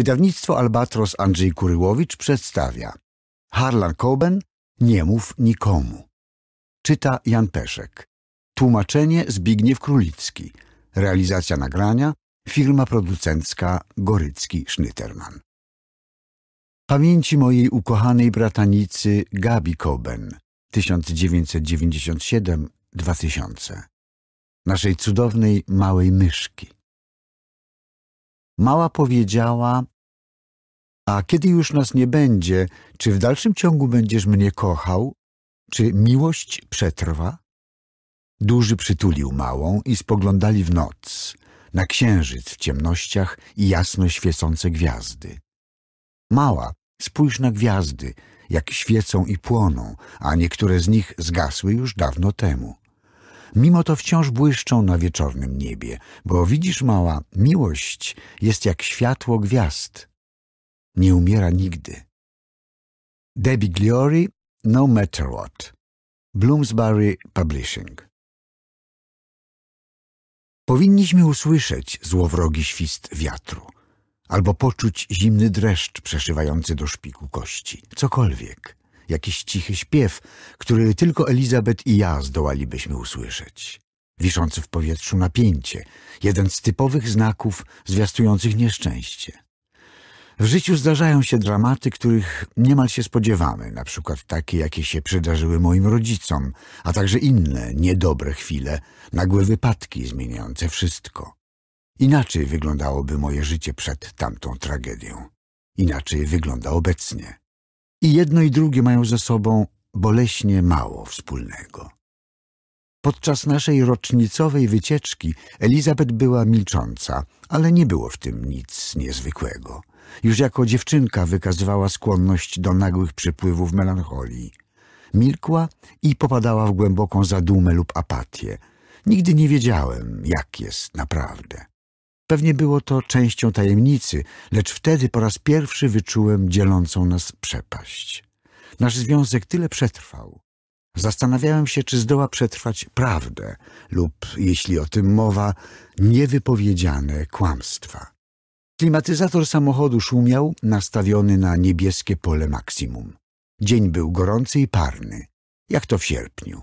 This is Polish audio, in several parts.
Wydawnictwo Albatros Andrzej Kuryłowicz przedstawia Harlan Coben Nie mów nikomu. Czyta Jan Peszek. Tłumaczenie Zbigniew Królicki. Realizacja nagrania firma producencka Gorycki Schnyterman. Pamięci mojej ukochanej bratanicy Gabi Coben 1997-2000. Naszej cudownej małej myszki mała powiedziała, a kiedy już nas nie będzie, czy w dalszym ciągu będziesz mnie kochał? Czy miłość przetrwa? Duży przytulił małą i spoglądali w noc, na księżyc w ciemnościach i jasno świecące gwiazdy. Mała, spójrz na gwiazdy, jak świecą i płoną, a niektóre z nich zgasły już dawno temu mimo to wciąż błyszczą na wieczornym niebie, bo widzisz, mała, miłość jest jak światło gwiazd. Nie umiera nigdy. Debbie Glory, No Matter What. Bloomsbury Publishing. Powinniśmy usłyszeć złowrogi świst wiatru, albo poczuć zimny dreszcz przeszywający do szpiku kości, cokolwiek jakiś cichy śpiew, który tylko Elizabeth i ja zdołalibyśmy usłyszeć. Wiszący w powietrzu napięcie, jeden z typowych znaków zwiastujących nieszczęście. W życiu zdarzają się dramaty, których niemal się spodziewamy, na przykład takie, jakie się przydarzyły moim rodzicom, a także inne niedobre chwile, nagłe wypadki zmieniające wszystko. Inaczej wyglądałoby moje życie przed tamtą tragedią. Inaczej wygląda obecnie. I jedno i drugie mają ze sobą boleśnie mało wspólnego. Podczas naszej rocznicowej wycieczki Elizabeth była milcząca, ale nie było w tym nic niezwykłego. Już jako dziewczynka wykazywała skłonność do nagłych przypływów melancholii. Milkła i popadała w głęboką zadumę lub apatię. Nigdy nie wiedziałem, jak jest naprawdę. Pewnie było to częścią tajemnicy, lecz wtedy po raz pierwszy wyczułem dzielącą nas przepaść. Nasz związek tyle przetrwał. Zastanawiałem się, czy zdoła przetrwać prawdę lub, jeśli o tym mowa, niewypowiedziane kłamstwa. Klimatyzator samochodu szumiał, nastawiony na niebieskie pole maksimum. Dzień był gorący i parny, jak to w sierpniu.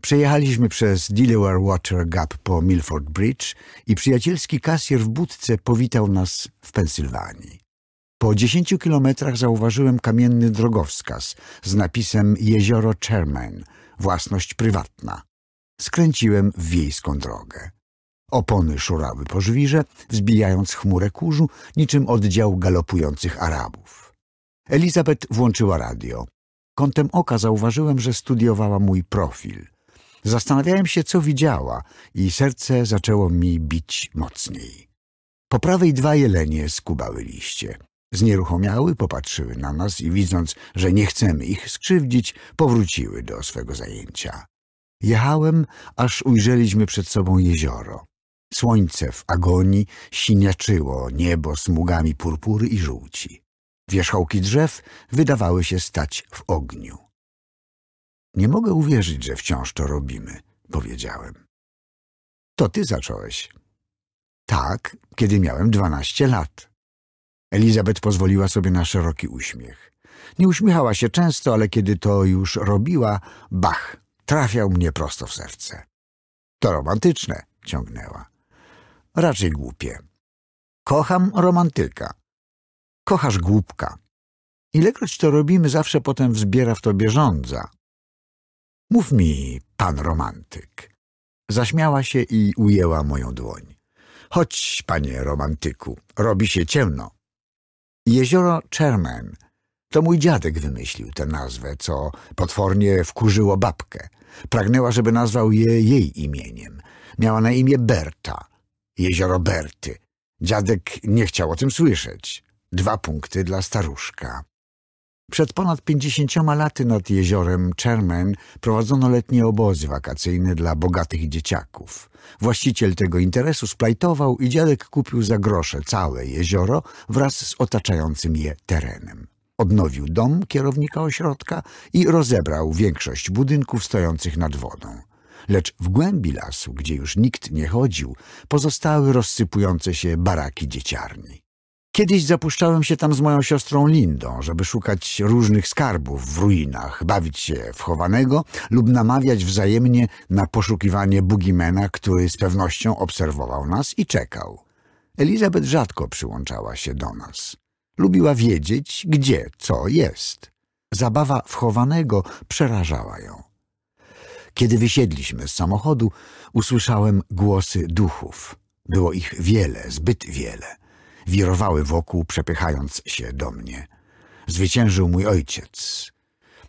Przejechaliśmy przez Delaware Water Gap po Milford Bridge i przyjacielski kasjer w budce powitał nas w Pensylwanii. Po dziesięciu kilometrach zauważyłem kamienny drogowskaz z napisem Jezioro Chairman, własność prywatna. Skręciłem w wiejską drogę. Opony szurały po żwirze, wzbijając chmurę kurzu, niczym oddział galopujących Arabów. Elizabeth włączyła radio. Kątem oka zauważyłem, że studiowała mój profil – Zastanawiałem się, co widziała i serce zaczęło mi bić mocniej. Po prawej dwa jelenie skubały liście. Znieruchomiały, popatrzyły na nas i widząc, że nie chcemy ich skrzywdzić, powróciły do swego zajęcia. Jechałem, aż ujrzeliśmy przed sobą jezioro. Słońce w agonii siniaczyło niebo smugami purpury i żółci. Wierzchołki drzew wydawały się stać w ogniu. Nie mogę uwierzyć, że wciąż to robimy, powiedziałem. To ty zacząłeś. Tak, kiedy miałem dwanaście lat. Elizabeth pozwoliła sobie na szeroki uśmiech. Nie uśmiechała się często, ale kiedy to już robiła, bach, trafiał mnie prosto w serce. To romantyczne, ciągnęła. Raczej głupie. Kocham romantyka. Kochasz głupka. Ilekroć to robimy, zawsze potem wzbiera w tobie żądza. Mów mi, pan romantyk. Zaśmiała się i ujęła moją dłoń. Chodź, panie romantyku, robi się ciemno. Jezioro Czermen. To mój dziadek wymyślił tę nazwę, co potwornie wkurzyło babkę. Pragnęła, żeby nazwał je jej imieniem. Miała na imię Berta. Jezioro Berty. Dziadek nie chciał o tym słyszeć. Dwa punkty dla staruszka. Przed ponad 50 laty nad jeziorem Czermen prowadzono letnie obozy wakacyjne dla bogatych dzieciaków. Właściciel tego interesu splajtował i dziadek kupił za grosze całe jezioro wraz z otaczającym je terenem. Odnowił dom kierownika ośrodka i rozebrał większość budynków stojących nad wodą. Lecz w głębi lasu, gdzie już nikt nie chodził, pozostały rozsypujące się baraki dzieciarni. Kiedyś zapuszczałem się tam z moją siostrą Lindą, żeby szukać różnych skarbów w ruinach, bawić się w chowanego lub namawiać wzajemnie na poszukiwanie bugimena, który z pewnością obserwował nas i czekał. Elizabeth rzadko przyłączała się do nas. Lubiła wiedzieć, gdzie co jest. Zabawa w chowanego przerażała ją. Kiedy wysiedliśmy z samochodu, usłyszałem głosy duchów. Było ich wiele, zbyt wiele – wirowały wokół, przepychając się do mnie. Zwyciężył mój ojciec.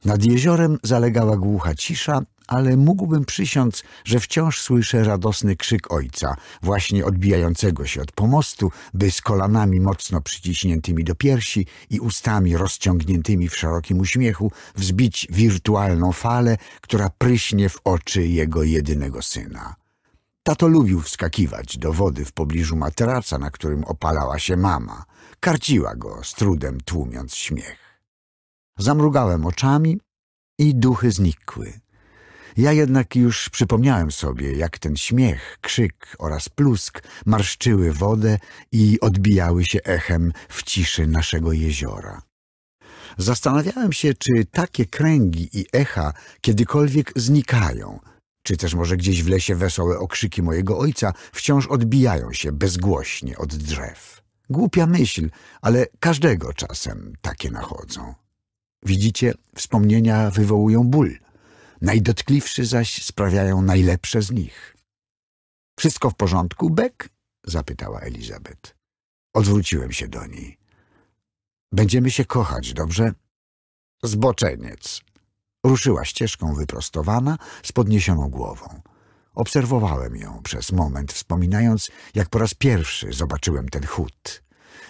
Nad jeziorem zalegała głucha cisza, ale mógłbym przysiąc, że wciąż słyszę radosny krzyk ojca, właśnie odbijającego się od pomostu, by z kolanami mocno przyciśniętymi do piersi i ustami rozciągniętymi w szerokim uśmiechu wzbić wirtualną falę, która pryśnie w oczy jego jedynego syna. Tato lubił wskakiwać do wody w pobliżu materaca, na którym opalała się mama. Karciła go, z trudem tłumiąc śmiech. Zamrugałem oczami i duchy znikły. Ja jednak już przypomniałem sobie, jak ten śmiech, krzyk oraz plusk marszczyły wodę i odbijały się echem w ciszy naszego jeziora. Zastanawiałem się, czy takie kręgi i echa kiedykolwiek znikają – czy też może gdzieś w lesie wesołe okrzyki mojego ojca wciąż odbijają się bezgłośnie od drzew. Głupia myśl, ale każdego czasem takie nachodzą. Widzicie, wspomnienia wywołują ból, najdotkliwszy zaś sprawiają najlepsze z nich. — Wszystko w porządku, Beck? — zapytała Elizabeth. Odwróciłem się do niej. — Będziemy się kochać, dobrze? — Zboczeniec! Ruszyła ścieżką wyprostowana, z podniesioną głową. Obserwowałem ją przez moment, wspominając, jak po raz pierwszy zobaczyłem ten chód.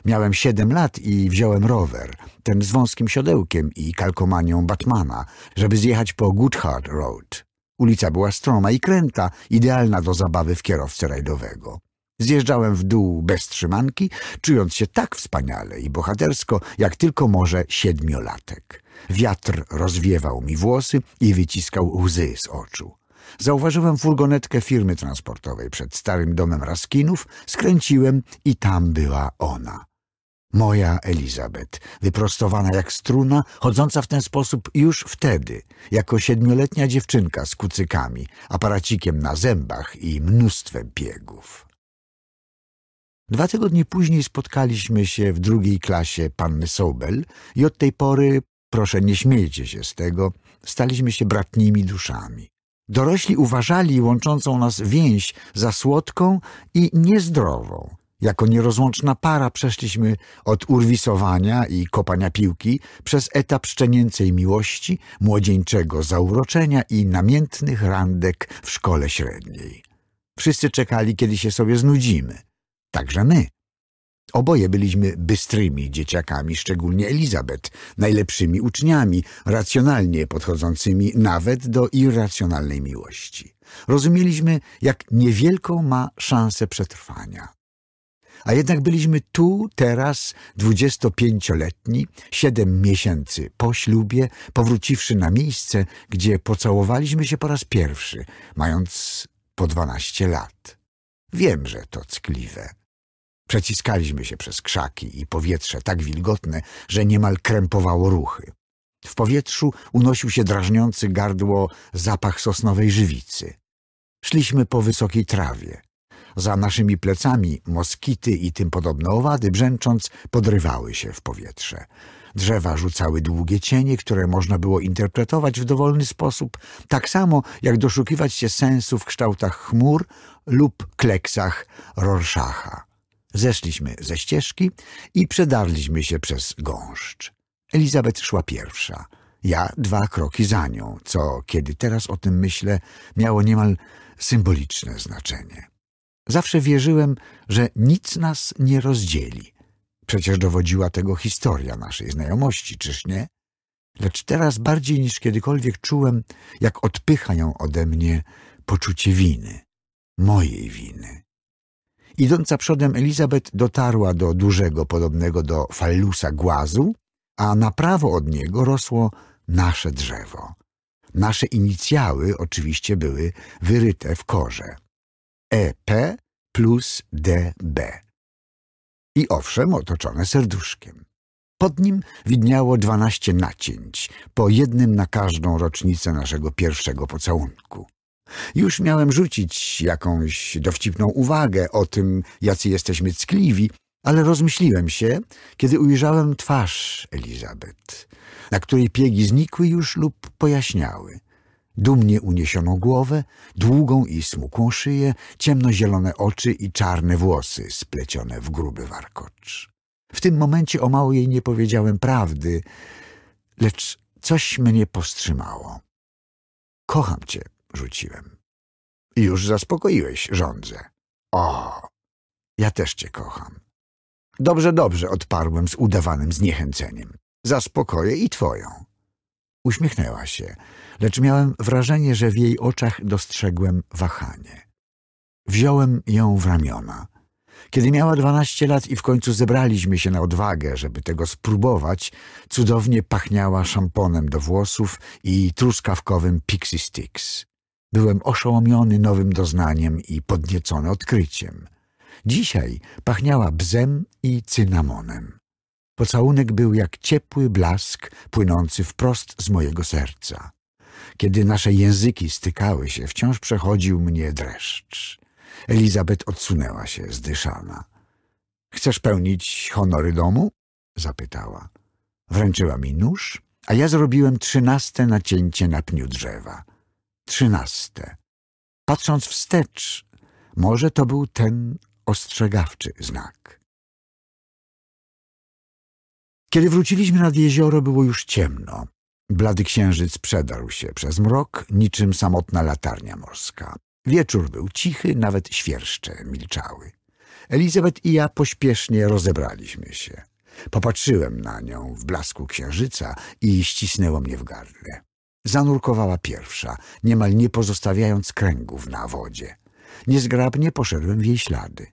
Miałem siedem lat i wziąłem rower, ten z wąskim siodełkiem i kalkomanią Batmana, żeby zjechać po Goodhart Road. Ulica była stroma i kręta, idealna do zabawy w kierowcę rajdowego. Zjeżdżałem w dół bez trzymanki, czując się tak wspaniale i bohatersko, jak tylko może siedmiolatek. Wiatr rozwiewał mi włosy i wyciskał łzy z oczu. Zauważyłem furgonetkę firmy transportowej przed starym domem Raskinów, skręciłem i tam była ona. Moja Elizabeth, wyprostowana jak struna, chodząca w ten sposób już wtedy, jako siedmioletnia dziewczynka z kucykami, aparacikiem na zębach i mnóstwem biegów. Dwa tygodnie później spotkaliśmy się w drugiej klasie panny Sobel i od tej pory, proszę nie śmiejcie się z tego, staliśmy się bratnimi duszami. Dorośli uważali łączącą nas więź za słodką i niezdrową. Jako nierozłączna para przeszliśmy od urwisowania i kopania piłki przez etap szczenięcej miłości, młodzieńczego zauroczenia i namiętnych randek w szkole średniej. Wszyscy czekali, kiedy się sobie znudzimy – Także my. Oboje byliśmy bystrymi dzieciakami, szczególnie Elizabeth, najlepszymi uczniami, racjonalnie podchodzącymi nawet do irracjonalnej miłości. Rozumieliśmy, jak niewielką ma szansę przetrwania. A jednak byliśmy tu, teraz, dwudziestopięcioletni, siedem miesięcy po ślubie, powróciwszy na miejsce, gdzie pocałowaliśmy się po raz pierwszy, mając po dwanaście lat. Wiem, że to ckliwe Przeciskaliśmy się przez krzaki i powietrze tak wilgotne, że niemal krępowało ruchy. W powietrzu unosił się drażniący gardło zapach sosnowej żywicy. Szliśmy po wysokiej trawie. Za naszymi plecami moskity i tym podobne owady, brzęcząc, podrywały się w powietrze. Drzewa rzucały długie cienie, które można było interpretować w dowolny sposób, tak samo jak doszukiwać się sensu w kształtach chmur lub kleksach rorszacha. Zeszliśmy ze ścieżki i przedarliśmy się przez gąszcz. Elizabeth szła pierwsza, ja dwa kroki za nią, co, kiedy teraz o tym myślę, miało niemal symboliczne znaczenie. Zawsze wierzyłem, że nic nas nie rozdzieli. Przecież dowodziła tego historia naszej znajomości, czyż nie? Lecz teraz bardziej niż kiedykolwiek czułem, jak odpycha ją ode mnie poczucie winy, mojej winy. Idąca przodem Elizabeth dotarła do dużego, podobnego do fallusa głazu, a na prawo od niego rosło nasze drzewo. Nasze inicjały oczywiście były wyryte w korze. EP plus DB. I owszem, otoczone serduszkiem. Pod nim widniało dwanaście nacięć, po jednym na każdą rocznicę naszego pierwszego pocałunku. Już miałem rzucić jakąś dowcipną uwagę o tym, jacy jesteśmy ckliwi, ale rozmyśliłem się, kiedy ujrzałem twarz Elizabet, na której piegi znikły już lub pojaśniały. Dumnie uniesioną głowę, długą i smukłą szyję, ciemnozielone oczy i czarne włosy splecione w gruby warkocz. W tym momencie o mało jej nie powiedziałem prawdy, lecz coś mnie powstrzymało. Kocham cię, rzuciłem. Już zaspokoiłeś żądzę. O, ja też cię kocham. Dobrze, dobrze, odparłem z udawanym zniechęceniem. Zaspokoję i twoją. Uśmiechnęła się, lecz miałem wrażenie, że w jej oczach dostrzegłem wahanie. Wziąłem ją w ramiona. Kiedy miała dwanaście lat i w końcu zebraliśmy się na odwagę, żeby tego spróbować, cudownie pachniała szamponem do włosów i truskawkowym pixie sticks. Byłem oszołomiony nowym doznaniem i podniecony odkryciem. Dzisiaj pachniała bzem i cynamonem. Pocałunek był jak ciepły blask płynący wprost z mojego serca. Kiedy nasze języki stykały się, wciąż przechodził mnie dreszcz. Elizabeth odsunęła się, zdyszana. — Chcesz pełnić honory domu? — zapytała. Wręczyła mi nóż, a ja zrobiłem trzynaste nacięcie na pniu drzewa. Trzynaste. Patrząc wstecz, może to był ten ostrzegawczy znak. Kiedy wróciliśmy nad jezioro, było już ciemno. Blady księżyc przedarł się przez mrok, niczym samotna latarnia morska. Wieczór był cichy, nawet świerszcze milczały. Elizabeth i ja pośpiesznie rozebraliśmy się. Popatrzyłem na nią w blasku księżyca i ścisnęło mnie w gardle. Zanurkowała pierwsza, niemal nie pozostawiając kręgów na wodzie. Niezgrabnie poszedłem w jej ślady.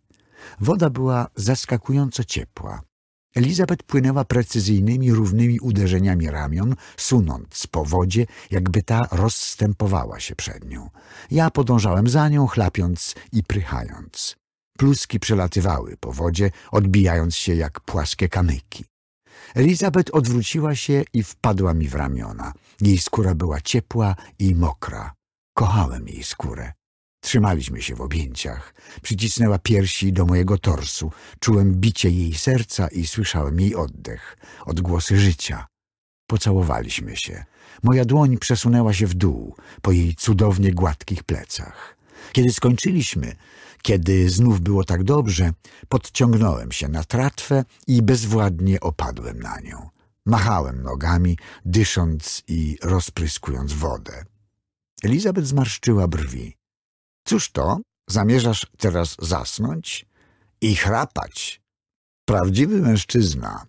Woda była zaskakująco ciepła. Elizabeth płynęła precyzyjnymi, równymi uderzeniami ramion, sunąc po wodzie, jakby ta rozstępowała się przed nią. Ja podążałem za nią, chlapiąc i prychając. Pluski przelatywały po wodzie, odbijając się jak płaskie kamyki. Elizabeth odwróciła się i wpadła mi w ramiona. Jej skóra była ciepła i mokra. Kochałem jej skórę. Trzymaliśmy się w objęciach. Przycisnęła piersi do mojego torsu. Czułem bicie jej serca i słyszałem jej oddech, odgłosy życia. Pocałowaliśmy się. Moja dłoń przesunęła się w dół, po jej cudownie gładkich plecach. Kiedy skończyliśmy, kiedy znów było tak dobrze, podciągnąłem się na tratwę i bezwładnie opadłem na nią. Machałem nogami, dysząc i rozpryskując wodę. Elizabeth zmarszczyła brwi. Cóż to? Zamierzasz teraz zasnąć? I chrapać. Prawdziwy mężczyzna.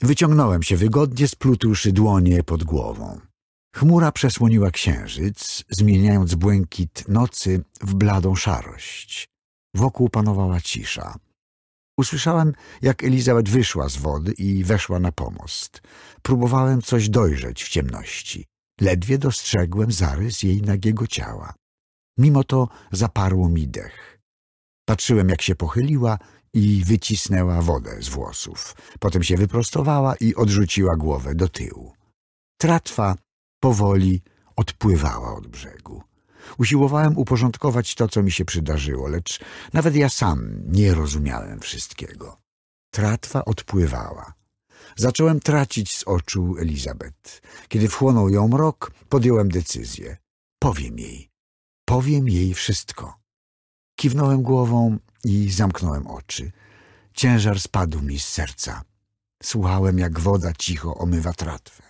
Wyciągnąłem się wygodnie, splutłszy dłonie pod głową. Chmura przesłoniła księżyc, zmieniając błękit nocy w bladą szarość. Wokół panowała cisza. Usłyszałem, jak Elizabeth wyszła z wody i weszła na pomost. Próbowałem coś dojrzeć w ciemności. Ledwie dostrzegłem zarys jej nagiego ciała. Mimo to zaparło mi dech. Patrzyłem, jak się pochyliła i wycisnęła wodę z włosów. Potem się wyprostowała i odrzuciła głowę do tyłu. Tratwa powoli odpływała od brzegu. Usiłowałem uporządkować to, co mi się przydarzyło, lecz nawet ja sam nie rozumiałem wszystkiego. Tratwa odpływała. Zacząłem tracić z oczu Elizabet. Kiedy wchłonął ją mrok, podjąłem decyzję. Powiem jej. Powiem jej wszystko. Kiwnąłem głową i zamknąłem oczy. Ciężar spadł mi z serca. Słuchałem, jak woda cicho omywa tratwę.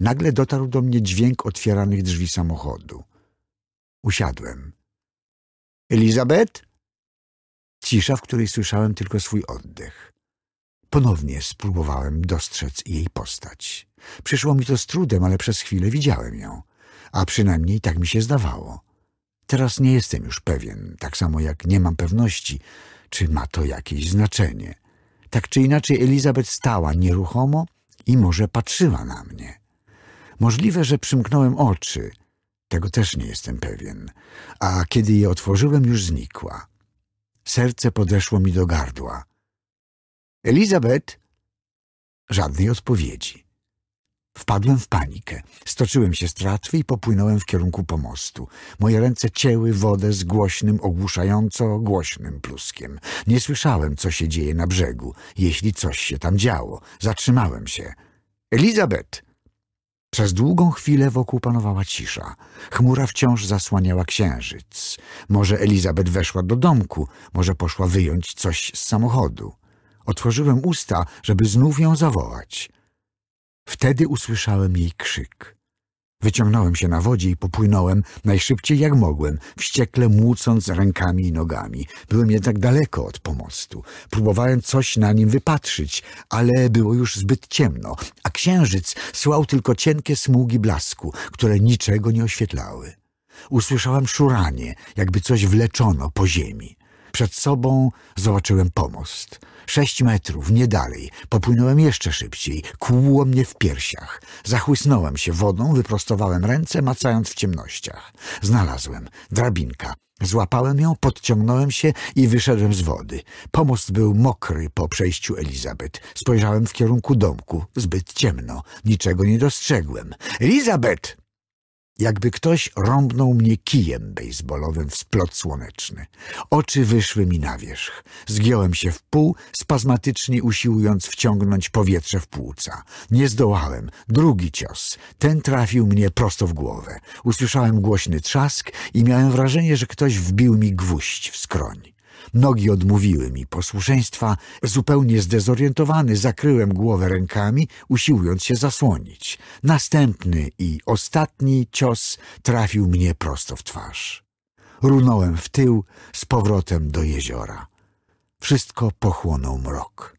Nagle dotarł do mnie dźwięk otwieranych drzwi samochodu. Usiadłem. Elizabeth? Cisza, w której słyszałem tylko swój oddech. Ponownie spróbowałem dostrzec jej postać. Przyszło mi to z trudem, ale przez chwilę widziałem ją. A przynajmniej tak mi się zdawało. Teraz nie jestem już pewien, tak samo jak nie mam pewności, czy ma to jakieś znaczenie. Tak czy inaczej Elizabeth stała nieruchomo i może patrzyła na mnie. Możliwe, że przymknąłem oczy – tego też nie jestem pewien. A kiedy je otworzyłem, już znikła. Serce podeszło mi do gardła. Elizabeth? Żadnej odpowiedzi. Wpadłem w panikę. Stoczyłem się z tratwy i popłynąłem w kierunku pomostu. Moje ręce cięły wodę z głośnym, ogłuszająco głośnym pluskiem. Nie słyszałem, co się dzieje na brzegu, jeśli coś się tam działo. Zatrzymałem się. Elizabeth! Przez długą chwilę wokół panowała cisza. Chmura wciąż zasłaniała księżyc. Może Elizabeth weszła do domku, może poszła wyjąć coś z samochodu. Otworzyłem usta, żeby znów ją zawołać. Wtedy usłyszałem jej krzyk. Wyciągnąłem się na wodzie i popłynąłem najszybciej jak mogłem, wściekle młócąc rękami i nogami. Byłem jednak daleko od pomostu. Próbowałem coś na nim wypatrzyć, ale było już zbyt ciemno, a księżyc słał tylko cienkie smugi blasku, które niczego nie oświetlały. Usłyszałem szuranie, jakby coś wleczono po ziemi. Przed sobą zobaczyłem pomost – Sześć metrów, nie dalej. Popłynąłem jeszcze szybciej. Kłuło mnie w piersiach. Zachłysnąłem się wodą, wyprostowałem ręce, macając w ciemnościach. Znalazłem. Drabinka. Złapałem ją, podciągnąłem się i wyszedłem z wody. Pomost był mokry po przejściu Elizabeth. Spojrzałem w kierunku domku. Zbyt ciemno. Niczego nie dostrzegłem. Elizabeth! jakby ktoś rąbnął mnie kijem bejsbolowym w splot słoneczny. Oczy wyszły mi na wierzch. Zgiąłem się w pół, spazmatycznie usiłując wciągnąć powietrze w płuca. Nie zdołałem. Drugi cios. Ten trafił mnie prosto w głowę. Usłyszałem głośny trzask i miałem wrażenie, że ktoś wbił mi gwóźdź w skroń. Nogi odmówiły mi posłuszeństwa. Zupełnie zdezorientowany zakryłem głowę rękami, usiłując się zasłonić. Następny i ostatni cios trafił mnie prosto w twarz. Runąłem w tył z powrotem do jeziora. Wszystko pochłonął mrok.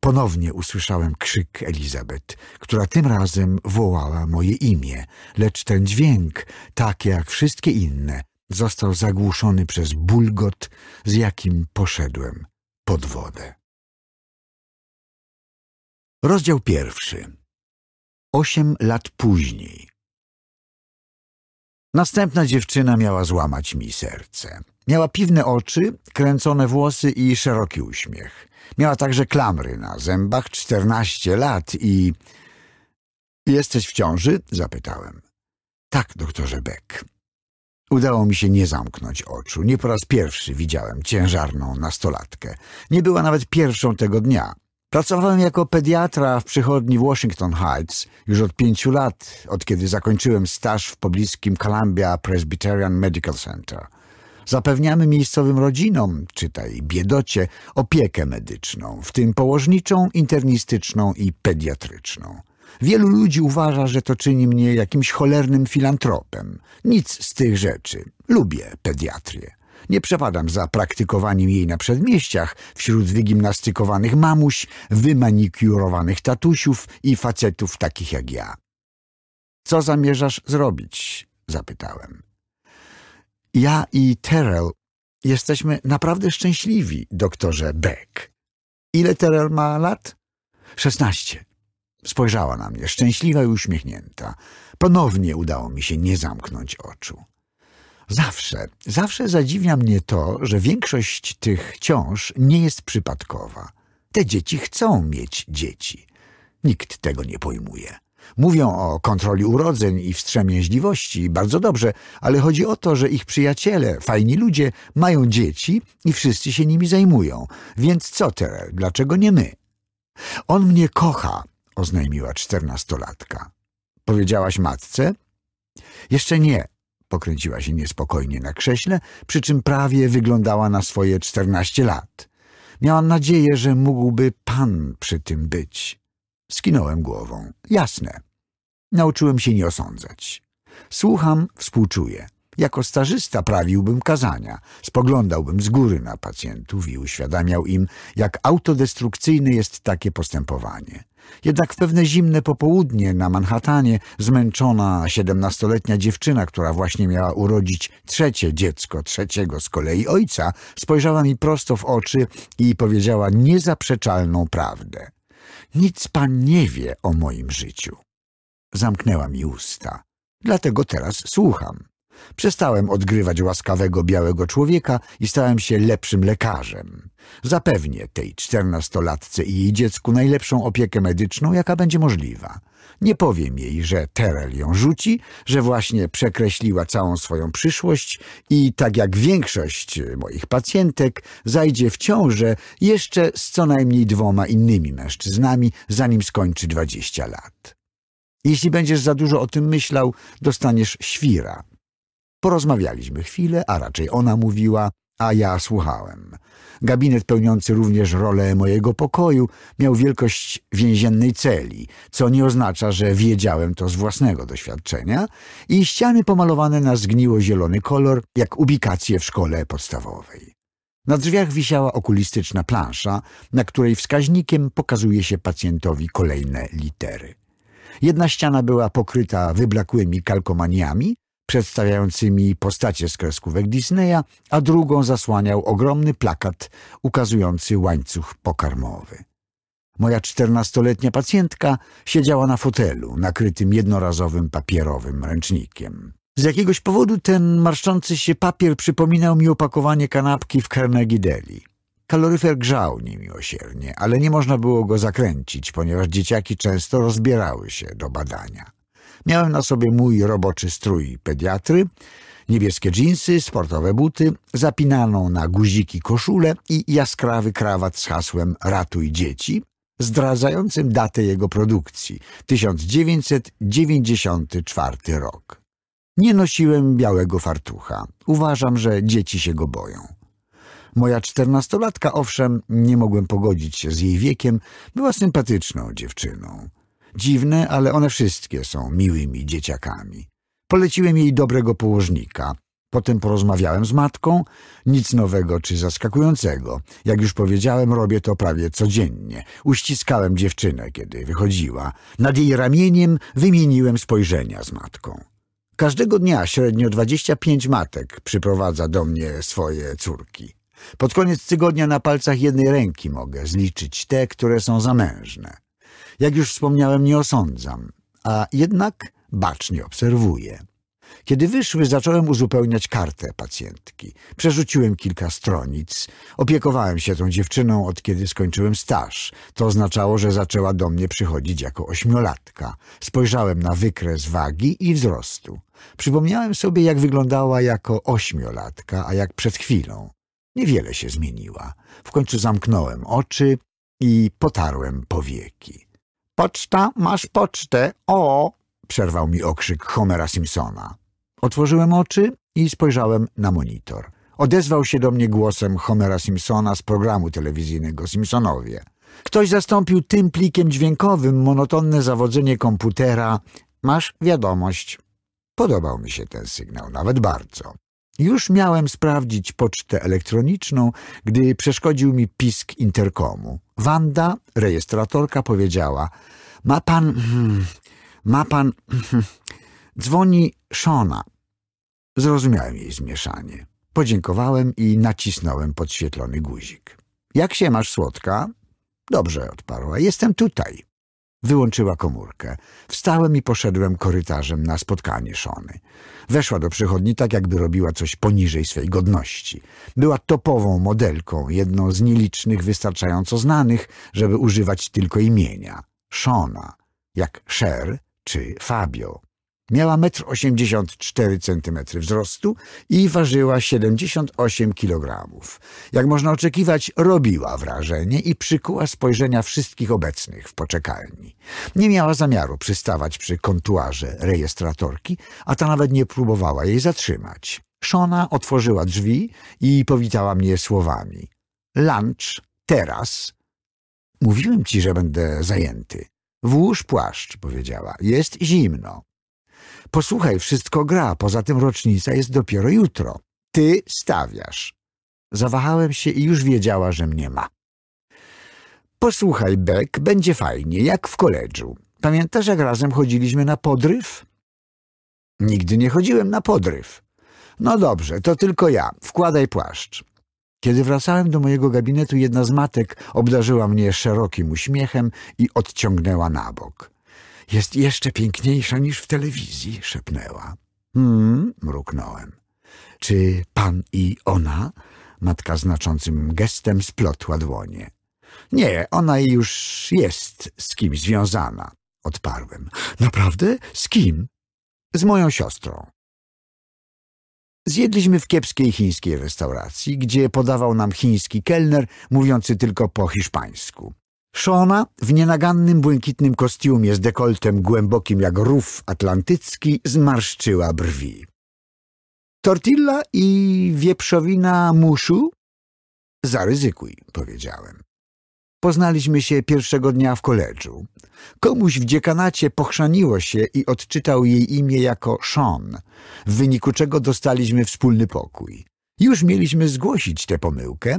Ponownie usłyszałem krzyk Elizabeth, która tym razem wołała moje imię, lecz ten dźwięk, tak jak wszystkie inne, został zagłuszony przez bulgot, z jakim poszedłem pod wodę. Rozdział pierwszy. Osiem lat później. Następna dziewczyna miała złamać mi serce. Miała piwne oczy, kręcone włosy i szeroki uśmiech. Miała także klamry na zębach, czternaście lat i... Jesteś w ciąży? Zapytałem. Tak, doktorze Beck. Udało mi się nie zamknąć oczu. Nie po raz pierwszy widziałem ciężarną nastolatkę. Nie była nawet pierwszą tego dnia. Pracowałem jako pediatra w przychodni Washington Heights już od pięciu lat, od kiedy zakończyłem staż w pobliskim Columbia Presbyterian Medical Center. Zapewniamy miejscowym rodzinom, czytaj biedocie, opiekę medyczną, w tym położniczą, internistyczną i pediatryczną. Wielu ludzi uważa, że to czyni mnie jakimś cholernym filantropem. Nic z tych rzeczy. Lubię pediatrię. Nie przepadam za praktykowaniem jej na przedmieściach wśród wygimnastykowanych mamuś, wymanikurowanych tatusiów i facetów takich jak ja. Co zamierzasz zrobić? zapytałem. Ja i Terrell jesteśmy naprawdę szczęśliwi, doktorze Beck. Ile Terrell ma lat? Szesnaście. Spojrzała na mnie, szczęśliwa i uśmiechnięta. Ponownie udało mi się nie zamknąć oczu. Zawsze, zawsze zadziwia mnie to, że większość tych ciąż nie jest przypadkowa. Te dzieci chcą mieć dzieci. Nikt tego nie pojmuje. Mówią o kontroli urodzeń i wstrzemięźliwości, bardzo dobrze, ale chodzi o to, że ich przyjaciele, fajni ludzie, mają dzieci i wszyscy się nimi zajmują. Więc co teraz? Dlaczego nie my? On mnie kocha, oznajmiła czternastolatka. Powiedziałaś matce? Jeszcze nie, pokręciła się niespokojnie na krześle, przy czym prawie wyglądała na swoje czternaście lat. Miałam nadzieję, że mógłby pan przy tym być. Skinąłem głową. Jasne. Nauczyłem się nie osądzać. Słucham, współczuję. Jako starzysta prawiłbym kazania, spoglądałbym z góry na pacjentów i uświadamiał im, jak autodestrukcyjne jest takie postępowanie. Jednak w pewne zimne popołudnie na Manhattanie zmęczona siedemnastoletnia dziewczyna, która właśnie miała urodzić trzecie dziecko, trzeciego z kolei ojca, spojrzała mi prosto w oczy i powiedziała niezaprzeczalną prawdę. Nic pan nie wie o moim życiu. Zamknęła mi usta. Dlatego teraz słucham. Przestałem odgrywać łaskawego białego człowieka i stałem się lepszym lekarzem. Zapewnię tej czternastolatce i jej dziecku najlepszą opiekę medyczną, jaka będzie możliwa. Nie powiem jej, że Terel ją rzuci, że właśnie przekreśliła całą swoją przyszłość i tak jak większość moich pacjentek zajdzie w ciążę jeszcze z co najmniej dwoma innymi mężczyznami, zanim skończy dwadzieścia lat. Jeśli będziesz za dużo o tym myślał, dostaniesz świra – Porozmawialiśmy chwilę, a raczej ona mówiła, a ja słuchałem. Gabinet pełniący również rolę mojego pokoju miał wielkość więziennej celi, co nie oznacza, że wiedziałem to z własnego doświadczenia, i ściany pomalowane na zgniło-zielony kolor, jak ubikacje w szkole podstawowej. Na drzwiach wisiała okulistyczna plansza, na której wskaźnikiem pokazuje się pacjentowi kolejne litery. Jedna ściana była pokryta wyblakłymi kalkomaniami, przedstawiającymi postacie z kreskówek Disneya, a drugą zasłaniał ogromny plakat ukazujący łańcuch pokarmowy. Moja czternastoletnia pacjentka siedziała na fotelu nakrytym jednorazowym papierowym ręcznikiem. Z jakiegoś powodu ten marszczący się papier przypominał mi opakowanie kanapki w Carnegie Deli. Kaloryfer grzał niemiłosiernie, ale nie można było go zakręcić, ponieważ dzieciaki często rozbierały się do badania. Miałem na sobie mój roboczy strój pediatry, niebieskie dżinsy, sportowe buty, zapinaną na guziki koszulę i jaskrawy krawat z hasłem Ratuj dzieci, zdradzającym datę jego produkcji 1994 rok. Nie nosiłem białego fartucha. Uważam, że dzieci się go boją. Moja czternastolatka, owszem, nie mogłem pogodzić się z jej wiekiem, była sympatyczną dziewczyną. Dziwne, ale one wszystkie są miłymi dzieciakami. Poleciłem jej dobrego położnika. Potem porozmawiałem z matką. Nic nowego czy zaskakującego. Jak już powiedziałem, robię to prawie codziennie. Uściskałem dziewczynę, kiedy wychodziła. Nad jej ramieniem wymieniłem spojrzenia z matką. Każdego dnia średnio 25 matek przyprowadza do mnie swoje córki. Pod koniec tygodnia na palcach jednej ręki mogę zliczyć te, które są zamężne. Jak już wspomniałem, nie osądzam, a jednak bacznie obserwuję. Kiedy wyszły, zacząłem uzupełniać kartę pacjentki. Przerzuciłem kilka stronic. Opiekowałem się tą dziewczyną od kiedy skończyłem staż. To oznaczało, że zaczęła do mnie przychodzić jako ośmiolatka. Spojrzałem na wykres wagi i wzrostu. Przypomniałem sobie, jak wyglądała jako ośmiolatka, a jak przed chwilą. Niewiele się zmieniła. W końcu zamknąłem oczy i potarłem powieki. Poczta, masz pocztę, o! Przerwał mi okrzyk Homera Simpsona. Otworzyłem oczy i spojrzałem na monitor. Odezwał się do mnie głosem Homera Simpsona z programu telewizyjnego Simpsonowie. Ktoś zastąpił tym plikiem dźwiękowym monotonne zawodzenie komputera. Masz wiadomość. Podobał mi się ten sygnał, nawet bardzo. Już miałem sprawdzić pocztę elektroniczną, gdy przeszkodził mi pisk interkomu. Wanda, rejestratorka, powiedziała – ma pan… Hmm, ma pan… Hmm, dzwoni Szona. Zrozumiałem jej zmieszanie. Podziękowałem i nacisnąłem podświetlony guzik. – Jak się masz, słodka? – Dobrze – odparła. – Jestem tutaj. Wyłączyła komórkę. Wstałem i poszedłem korytarzem na spotkanie Szony. Weszła do przychodni tak, jakby robiła coś poniżej swej godności. Była topową modelką, jedną z nielicznych wystarczająco znanych, żeby używać tylko imienia. Szona, jak Sher czy Fabio. Miała 1,84 m wzrostu i ważyła 78 kg. Jak można oczekiwać, robiła wrażenie i przykuła spojrzenia wszystkich obecnych w poczekalni. Nie miała zamiaru przystawać przy kontuarze rejestratorki, a ta nawet nie próbowała jej zatrzymać. Szona otworzyła drzwi i powitała mnie słowami. Lunch, teraz. Mówiłem ci, że będę zajęty. Włóż płaszcz, powiedziała. Jest zimno. Posłuchaj, wszystko gra, poza tym rocznica jest dopiero jutro. Ty stawiasz. Zawahałem się i już wiedziała, że mnie ma. Posłuchaj, Beck, będzie fajnie, jak w koledżu. Pamiętasz, jak razem chodziliśmy na podryw? Nigdy nie chodziłem na podryw. No dobrze, to tylko ja. Wkładaj płaszcz. Kiedy wracałem do mojego gabinetu, jedna z matek obdarzyła mnie szerokim uśmiechem i odciągnęła na bok. Jest jeszcze piękniejsza niż w telewizji, szepnęła. Hmm, mruknąłem. Czy pan i ona? Matka znaczącym gestem splotła dłonie. Nie, ona już jest z kimś związana, odparłem. Naprawdę? Z kim? Z moją siostrą. Zjedliśmy w kiepskiej chińskiej restauracji, gdzie podawał nam chiński kelner mówiący tylko po hiszpańsku. Shona w nienagannym błękitnym kostiumie z dekoltem głębokim jak rów atlantycki zmarszczyła brwi. Tortilla i wieprzowina muszu? Zaryzykuj, powiedziałem. Poznaliśmy się pierwszego dnia w koledżu. Komuś w dziekanacie pochrzaniło się i odczytał jej imię jako Sean, w wyniku czego dostaliśmy wspólny pokój. Już mieliśmy zgłosić tę pomyłkę,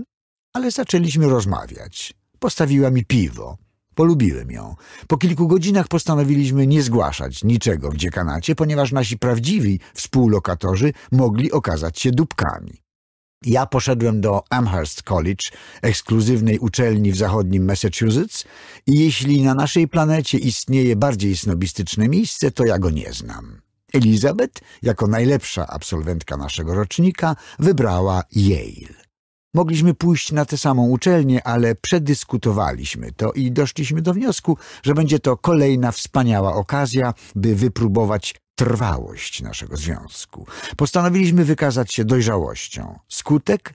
ale zaczęliśmy rozmawiać. Postawiła mi piwo. Polubiłem ją. Po kilku godzinach postanowiliśmy nie zgłaszać niczego w dziekanacie, ponieważ nasi prawdziwi współlokatorzy mogli okazać się dupkami. Ja poszedłem do Amherst College, ekskluzywnej uczelni w zachodnim Massachusetts i jeśli na naszej planecie istnieje bardziej snobistyczne miejsce, to ja go nie znam. Elizabeth, jako najlepsza absolwentka naszego rocznika, wybrała Yale. Mogliśmy pójść na tę samą uczelnię, ale przedyskutowaliśmy to i doszliśmy do wniosku, że będzie to kolejna wspaniała okazja, by wypróbować trwałość naszego związku. Postanowiliśmy wykazać się dojrzałością. Skutek?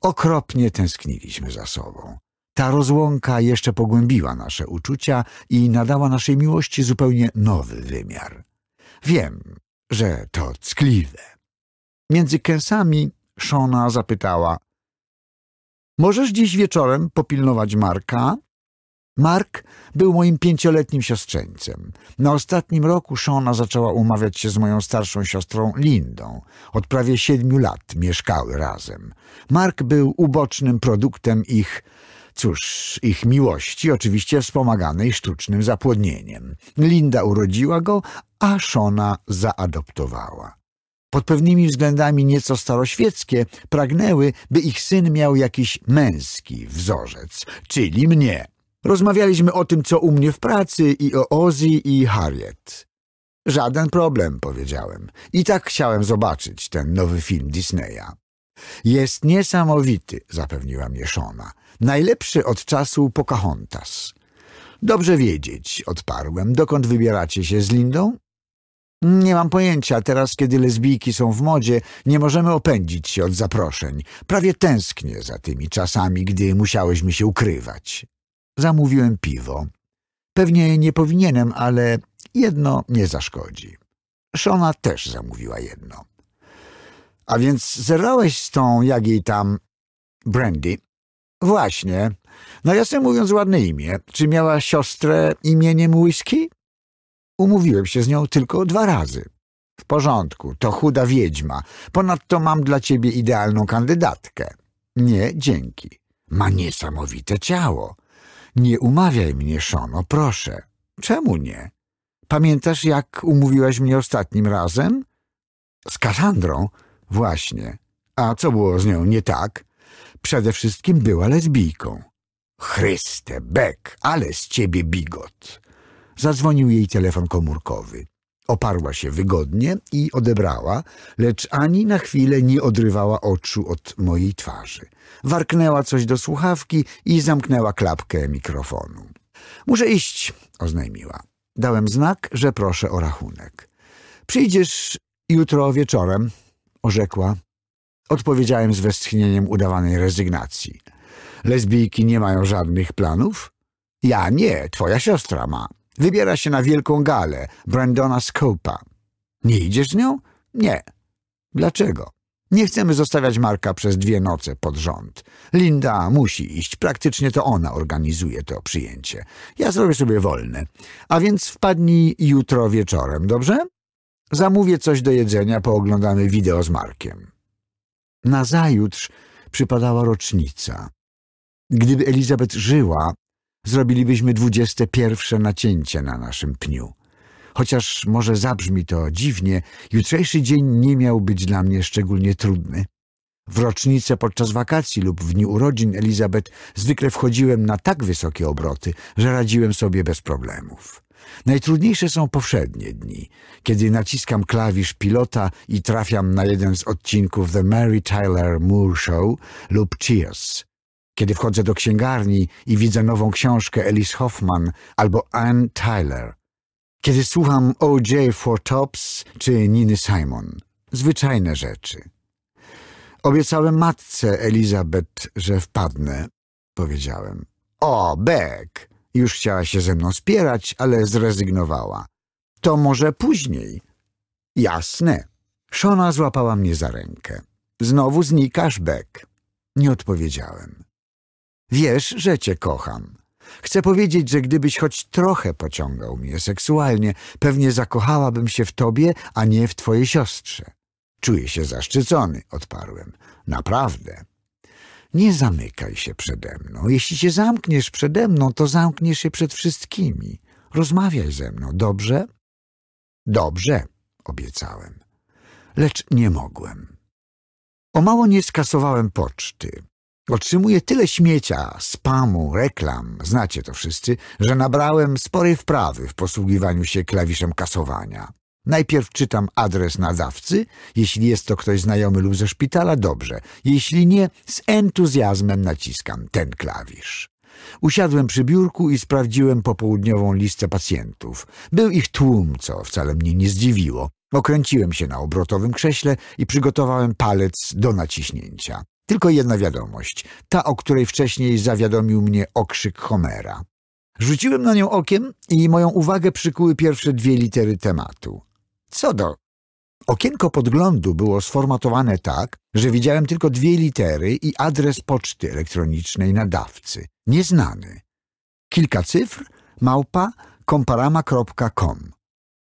Okropnie tęskniliśmy za sobą. Ta rozłąka jeszcze pogłębiła nasze uczucia i nadała naszej miłości zupełnie nowy wymiar. Wiem, że to ckliwe. Między kęsami Szona zapytała Możesz dziś wieczorem popilnować Marka? Mark był moim pięcioletnim siostrzeńcem. Na ostatnim roku Shona zaczęła umawiać się z moją starszą siostrą Lindą. Od prawie siedmiu lat mieszkały razem. Mark był ubocznym produktem ich cóż, ich miłości, oczywiście wspomaganej sztucznym zapłodnieniem. Linda urodziła go, a Shona zaadoptowała pod pewnymi względami nieco staroświeckie, pragnęły, by ich syn miał jakiś męski wzorzec, czyli mnie. Rozmawialiśmy o tym, co u mnie w pracy i o Ozzy i Harriet. Żaden problem, powiedziałem. I tak chciałem zobaczyć ten nowy film Disneya. Jest niesamowity, zapewniła mnie Shona. Najlepszy od czasu Pocahontas. Dobrze wiedzieć, odparłem, dokąd wybieracie się z Lindą? Nie mam pojęcia, teraz kiedy lesbijki są w modzie, nie możemy opędzić się od zaproszeń. Prawie tęsknię za tymi czasami, gdy musiałeś mi się ukrywać. Zamówiłem piwo. Pewnie nie powinienem, ale jedno nie zaszkodzi. Szona też zamówiła jedno. A więc zerwałeś z tą, jak jej tam, Brandy? Właśnie. No Nawiasem mówiąc ładne imię. Czy miała siostrę imieniem Whisky? Umówiłem się z nią tylko dwa razy. W porządku, to chuda wiedźma. Ponadto mam dla ciebie idealną kandydatkę. Nie, dzięki. Ma niesamowite ciało. Nie umawiaj mnie, Szono, proszę. Czemu nie? Pamiętasz, jak umówiłaś mnie ostatnim razem? Z Kasandrą? Właśnie. A co było z nią nie tak? Przede wszystkim była lesbijką. Chryste, Bek, ale z ciebie bigot. Zadzwonił jej telefon komórkowy. Oparła się wygodnie i odebrała, lecz ani na chwilę nie odrywała oczu od mojej twarzy. Warknęła coś do słuchawki i zamknęła klapkę mikrofonu. Muszę iść, oznajmiła. Dałem znak, że proszę o rachunek. Przyjdziesz jutro wieczorem, orzekła. Odpowiedziałem z westchnieniem udawanej rezygnacji. Lesbijki nie mają żadnych planów? Ja nie, twoja siostra ma. Wybiera się na wielką galę Brandona Scopa. Nie idziesz z nią? Nie. Dlaczego? Nie chcemy zostawiać Marka przez dwie noce pod rząd. Linda musi iść, praktycznie to ona organizuje to przyjęcie. Ja zrobię sobie wolne. A więc wpadnij jutro wieczorem, dobrze? Zamówię coś do jedzenia, pooglądamy wideo z Markiem. Nazajutrz przypadała rocznica. Gdyby Elizabeth żyła, zrobilibyśmy dwudzieste pierwsze nacięcie na naszym pniu. Chociaż może zabrzmi to dziwnie, jutrzejszy dzień nie miał być dla mnie szczególnie trudny. W rocznicę podczas wakacji lub w dniu urodzin Elizabeth zwykle wchodziłem na tak wysokie obroty, że radziłem sobie bez problemów. Najtrudniejsze są powszednie dni, kiedy naciskam klawisz pilota i trafiam na jeden z odcinków The Mary Tyler Moore Show lub Cheers. Kiedy wchodzę do księgarni i widzę nową książkę Ellis Hoffman albo Anne Tyler. Kiedy słucham O.J. for Tops czy Niny Simon. Zwyczajne rzeczy. Obiecałem matce Elizabeth, że wpadnę, powiedziałem. O, Beck! Już chciała się ze mną spierać, ale zrezygnowała. To może później. Jasne. Szona złapała mnie za rękę. Znowu znikasz, Beck. Nie odpowiedziałem. Wiesz, że cię kocham. Chcę powiedzieć, że gdybyś choć trochę pociągał mnie seksualnie, pewnie zakochałabym się w tobie, a nie w twojej siostrze. Czuję się zaszczycony, odparłem. Naprawdę. Nie zamykaj się przede mną. Jeśli się zamkniesz przede mną, to zamkniesz się przed wszystkimi. Rozmawiaj ze mną, dobrze? Dobrze, obiecałem. Lecz nie mogłem. O mało nie skasowałem poczty. Otrzymuję tyle śmiecia, spamu, reklam, znacie to wszyscy, że nabrałem sporej wprawy w posługiwaniu się klawiszem kasowania. Najpierw czytam adres nadawcy, jeśli jest to ktoś znajomy lub ze szpitala, dobrze. Jeśli nie, z entuzjazmem naciskam ten klawisz. Usiadłem przy biurku i sprawdziłem popołudniową listę pacjentów. Był ich tłum, co wcale mnie nie zdziwiło. Okręciłem się na obrotowym krześle i przygotowałem palec do naciśnięcia. Tylko jedna wiadomość, ta, o której wcześniej zawiadomił mnie okrzyk Homera. Rzuciłem na nią okiem i moją uwagę przykuły pierwsze dwie litery tematu. Co do... Okienko podglądu było sformatowane tak, że widziałem tylko dwie litery i adres poczty elektronicznej nadawcy, nieznany. Kilka cyfr, małpa, komparama.com.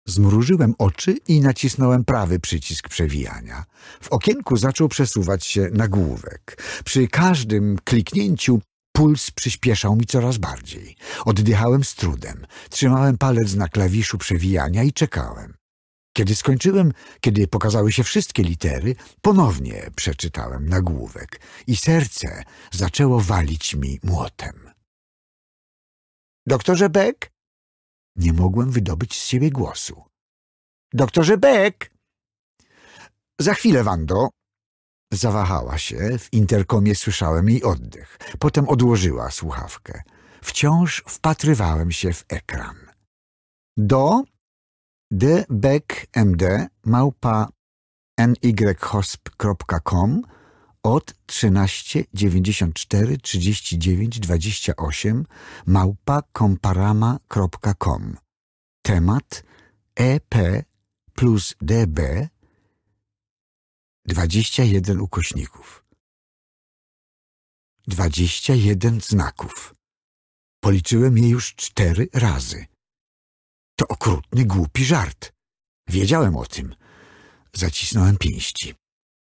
Zmrużyłem oczy i nacisnąłem prawy przycisk przewijania. W okienku zaczął przesuwać się nagłówek. Przy każdym kliknięciu puls przyspieszał mi coraz bardziej. Oddychałem z trudem, trzymałem palec na klawiszu przewijania i czekałem. Kiedy skończyłem, kiedy pokazały się wszystkie litery, ponownie przeczytałem nagłówek i serce zaczęło walić mi młotem. Doktorze Beck? Nie mogłem wydobyć z siebie głosu. Doktorze Beck! Za chwilę, Wando. Zawahała się, w interkomie słyszałem jej oddech. Potem odłożyła słuchawkę. Wciąż wpatrywałem się w ekran. Do dbeckmd małpa nyhosp.com od 13 94 39 28 małpa Temat EP plus DB 21 ukośników. 21 znaków. Policzyłem je już cztery razy. To okrutny, głupi żart. Wiedziałem o tym. Zacisnąłem pięści.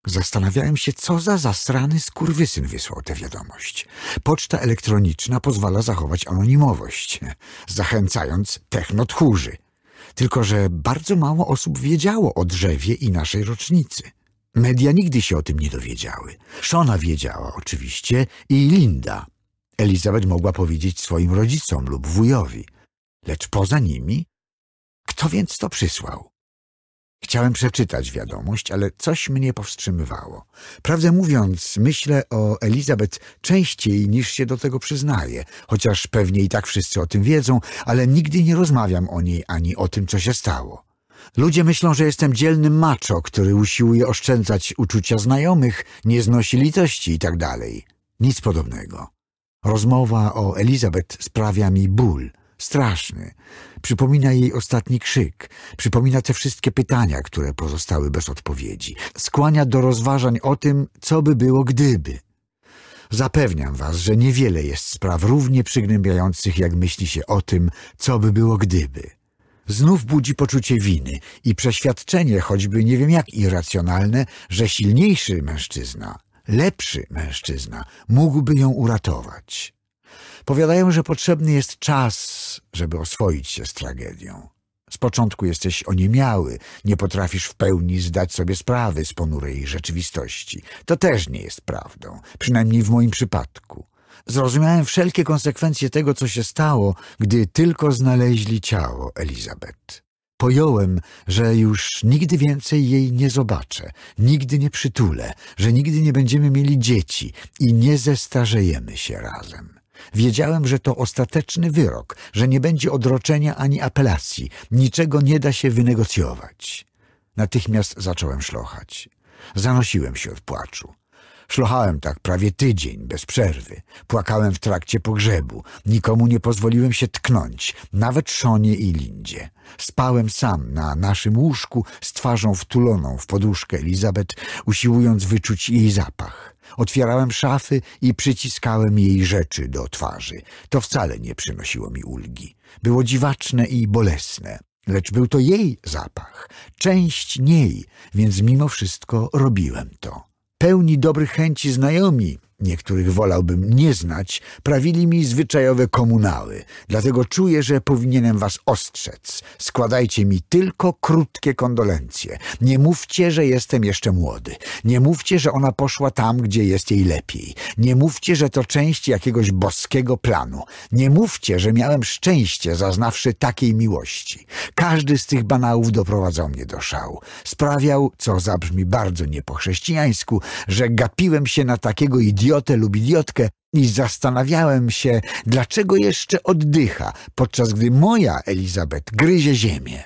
Zastanawiałem się, co za zasrany skurwysyn wysłał tę wiadomość. Poczta elektroniczna pozwala zachować anonimowość, zachęcając technotchórzy. Tylko, że bardzo mało osób wiedziało o drzewie i naszej rocznicy. Media nigdy się o tym nie dowiedziały. Szona wiedziała oczywiście i Linda. Elizabeth mogła powiedzieć swoim rodzicom lub wujowi. Lecz poza nimi? Kto więc to przysłał? Chciałem przeczytać wiadomość, ale coś mnie powstrzymywało. Prawdę mówiąc, myślę o Elizabeth częściej niż się do tego przyznaję, chociaż pewnie i tak wszyscy o tym wiedzą, ale nigdy nie rozmawiam o niej ani o tym, co się stało. Ludzie myślą, że jestem dzielnym maczo, który usiłuje oszczędzać uczucia znajomych, nie znosi litości i tak dalej. Nic podobnego. Rozmowa o Elizabeth sprawia mi ból, straszny. Przypomina jej ostatni krzyk, przypomina te wszystkie pytania, które pozostały bez odpowiedzi. Skłania do rozważań o tym, co by było gdyby. Zapewniam was, że niewiele jest spraw równie przygnębiających, jak myśli się o tym, co by było gdyby. Znów budzi poczucie winy i przeświadczenie, choćby nie wiem jak irracjonalne, że silniejszy mężczyzna, lepszy mężczyzna mógłby ją uratować. Powiadają, że potrzebny jest czas, żeby oswoić się z tragedią. Z początku jesteś oniemiały, nie potrafisz w pełni zdać sobie sprawy z ponurej rzeczywistości. To też nie jest prawdą, przynajmniej w moim przypadku. Zrozumiałem wszelkie konsekwencje tego, co się stało, gdy tylko znaleźli ciało Elizabeth. Pojąłem, że już nigdy więcej jej nie zobaczę, nigdy nie przytulę, że nigdy nie będziemy mieli dzieci i nie zestarzejemy się razem. Wiedziałem, że to ostateczny wyrok, że nie będzie odroczenia ani apelacji, niczego nie da się wynegocjować. Natychmiast zacząłem szlochać. Zanosiłem się od płaczu. Szlochałem tak prawie tydzień, bez przerwy. Płakałem w trakcie pogrzebu. Nikomu nie pozwoliłem się tknąć, nawet Szonie i Lindzie. Spałem sam na naszym łóżku z twarzą wtuloną w poduszkę Elizabeth, usiłując wyczuć jej zapach. Otwierałem szafy i przyciskałem jej rzeczy do twarzy. To wcale nie przynosiło mi ulgi. Było dziwaczne i bolesne, lecz był to jej zapach, część niej, więc mimo wszystko robiłem to. Pełni dobrych chęci znajomi niektórych wolałbym nie znać, prawili mi zwyczajowe komunały. Dlatego czuję, że powinienem was ostrzec. Składajcie mi tylko krótkie kondolencje. Nie mówcie, że jestem jeszcze młody. Nie mówcie, że ona poszła tam, gdzie jest jej lepiej. Nie mówcie, że to część jakiegoś boskiego planu. Nie mówcie, że miałem szczęście, zaznawszy takiej miłości. Każdy z tych banałów doprowadzał mnie do szału. Sprawiał, co zabrzmi bardzo nie po chrześcijańsku, że gapiłem się na takiego idiota, idiotę lub idiotkę i zastanawiałem się, dlaczego jeszcze oddycha, podczas gdy moja Elizabeth gryzie ziemię.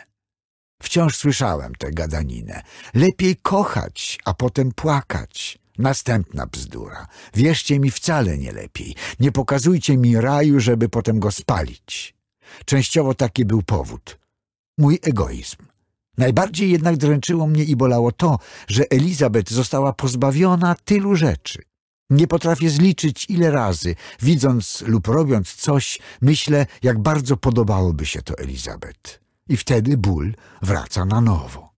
Wciąż słyszałem tę gadaninę. Lepiej kochać, a potem płakać. Następna bzdura. Wierzcie mi wcale nie lepiej. Nie pokazujcie mi raju, żeby potem go spalić. Częściowo taki był powód. Mój egoizm. Najbardziej jednak dręczyło mnie i bolało to, że Elizabeth została pozbawiona tylu rzeczy. Nie potrafię zliczyć, ile razy, widząc lub robiąc coś, myślę, jak bardzo podobałoby się to Elizabet. I wtedy ból wraca na nowo.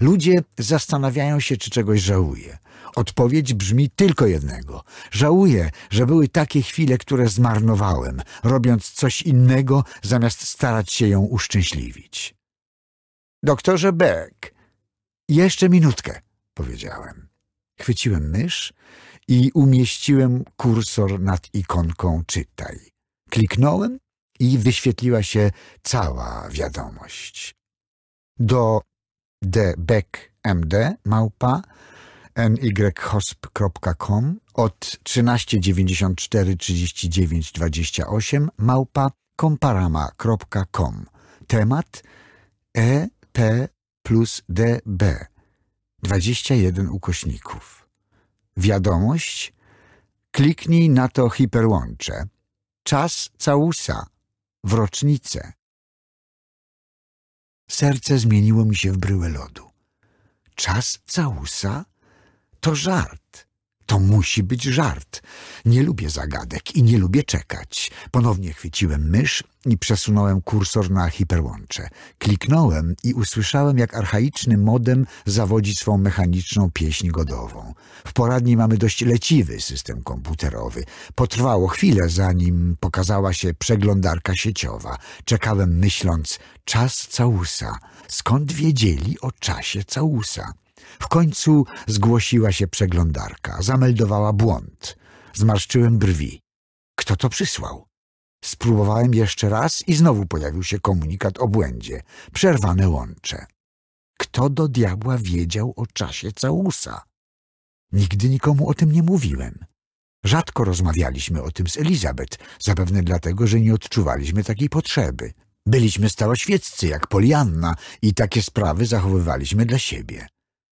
Ludzie zastanawiają się, czy czegoś żałuję. Odpowiedź brzmi tylko jednego. Żałuję, że były takie chwile, które zmarnowałem, robiąc coś innego, zamiast starać się ją uszczęśliwić. Doktorze Beck, jeszcze minutkę, powiedziałem. Chwyciłem mysz i umieściłem kursor nad ikonką Czytaj. Kliknąłem i wyświetliła się cała wiadomość. Do dbeckmd małpa nyhosp.com od 1394 39 28 małpa komparama.com Temat EP plus DB 21 ukośników wiadomość, kliknij na to hiperłącze. Czas całusa, w rocznicę. Serce zmieniło mi się w bryłę lodu. Czas całusa? To żart. To musi być żart. Nie lubię zagadek i nie lubię czekać. Ponownie chwyciłem mysz i przesunąłem kursor na hiperłącze. Kliknąłem i usłyszałem, jak archaiczny modem zawodzi swą mechaniczną pieśń godową. W poradni mamy dość leciwy system komputerowy. Potrwało chwilę, zanim pokazała się przeglądarka sieciowa. Czekałem myśląc, czas całusa. Skąd wiedzieli o czasie całusa? W końcu zgłosiła się przeglądarka. Zameldowała błąd. Zmarszczyłem brwi. Kto to przysłał? Spróbowałem jeszcze raz i znowu pojawił się komunikat o błędzie. Przerwane łącze. Kto do diabła wiedział o czasie całusa? Nigdy nikomu o tym nie mówiłem. Rzadko rozmawialiśmy o tym z Elizabeth, zapewne dlatego, że nie odczuwaliśmy takiej potrzeby. Byliśmy staroświeccy, jak Polianna, i takie sprawy zachowywaliśmy dla siebie.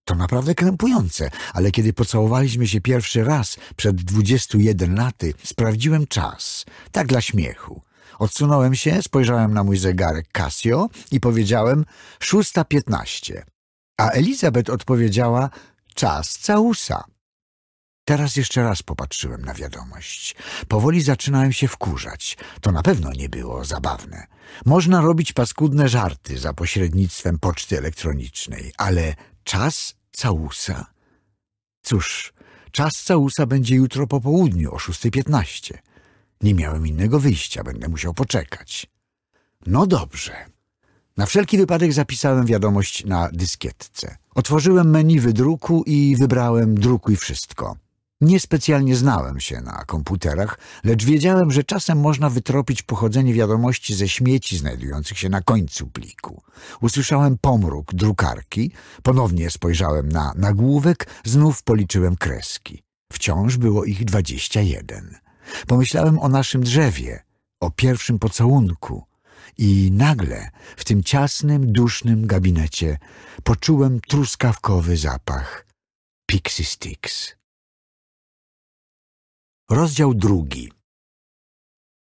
To naprawdę krępujące, ale kiedy pocałowaliśmy się pierwszy raz przed 21 laty, sprawdziłem czas. Tak dla śmiechu. Odsunąłem się, spojrzałem na mój zegarek Casio i powiedziałem 6.15. A Elizabeth odpowiedziała czas całusa. Teraz jeszcze raz popatrzyłem na wiadomość. Powoli zaczynałem się wkurzać. To na pewno nie było zabawne. Można robić paskudne żarty za pośrednictwem poczty elektronicznej, ale Czas całusa. Cóż, czas całusa będzie jutro po południu o 6.15. Nie miałem innego wyjścia, będę musiał poczekać. No dobrze. Na wszelki wypadek zapisałem wiadomość na dyskietce. Otworzyłem menu wydruku i wybrałem drukuj wszystko. Niespecjalnie znałem się na komputerach, lecz wiedziałem, że czasem można wytropić pochodzenie wiadomości ze śmieci znajdujących się na końcu pliku. Usłyszałem pomruk drukarki, ponownie spojrzałem na nagłówek, znów policzyłem kreski. Wciąż było ich dwadzieścia jeden. Pomyślałem o naszym drzewie, o pierwszym pocałunku i nagle w tym ciasnym, dusznym gabinecie poczułem truskawkowy zapach Pixie Sticks. Rozdział drugi.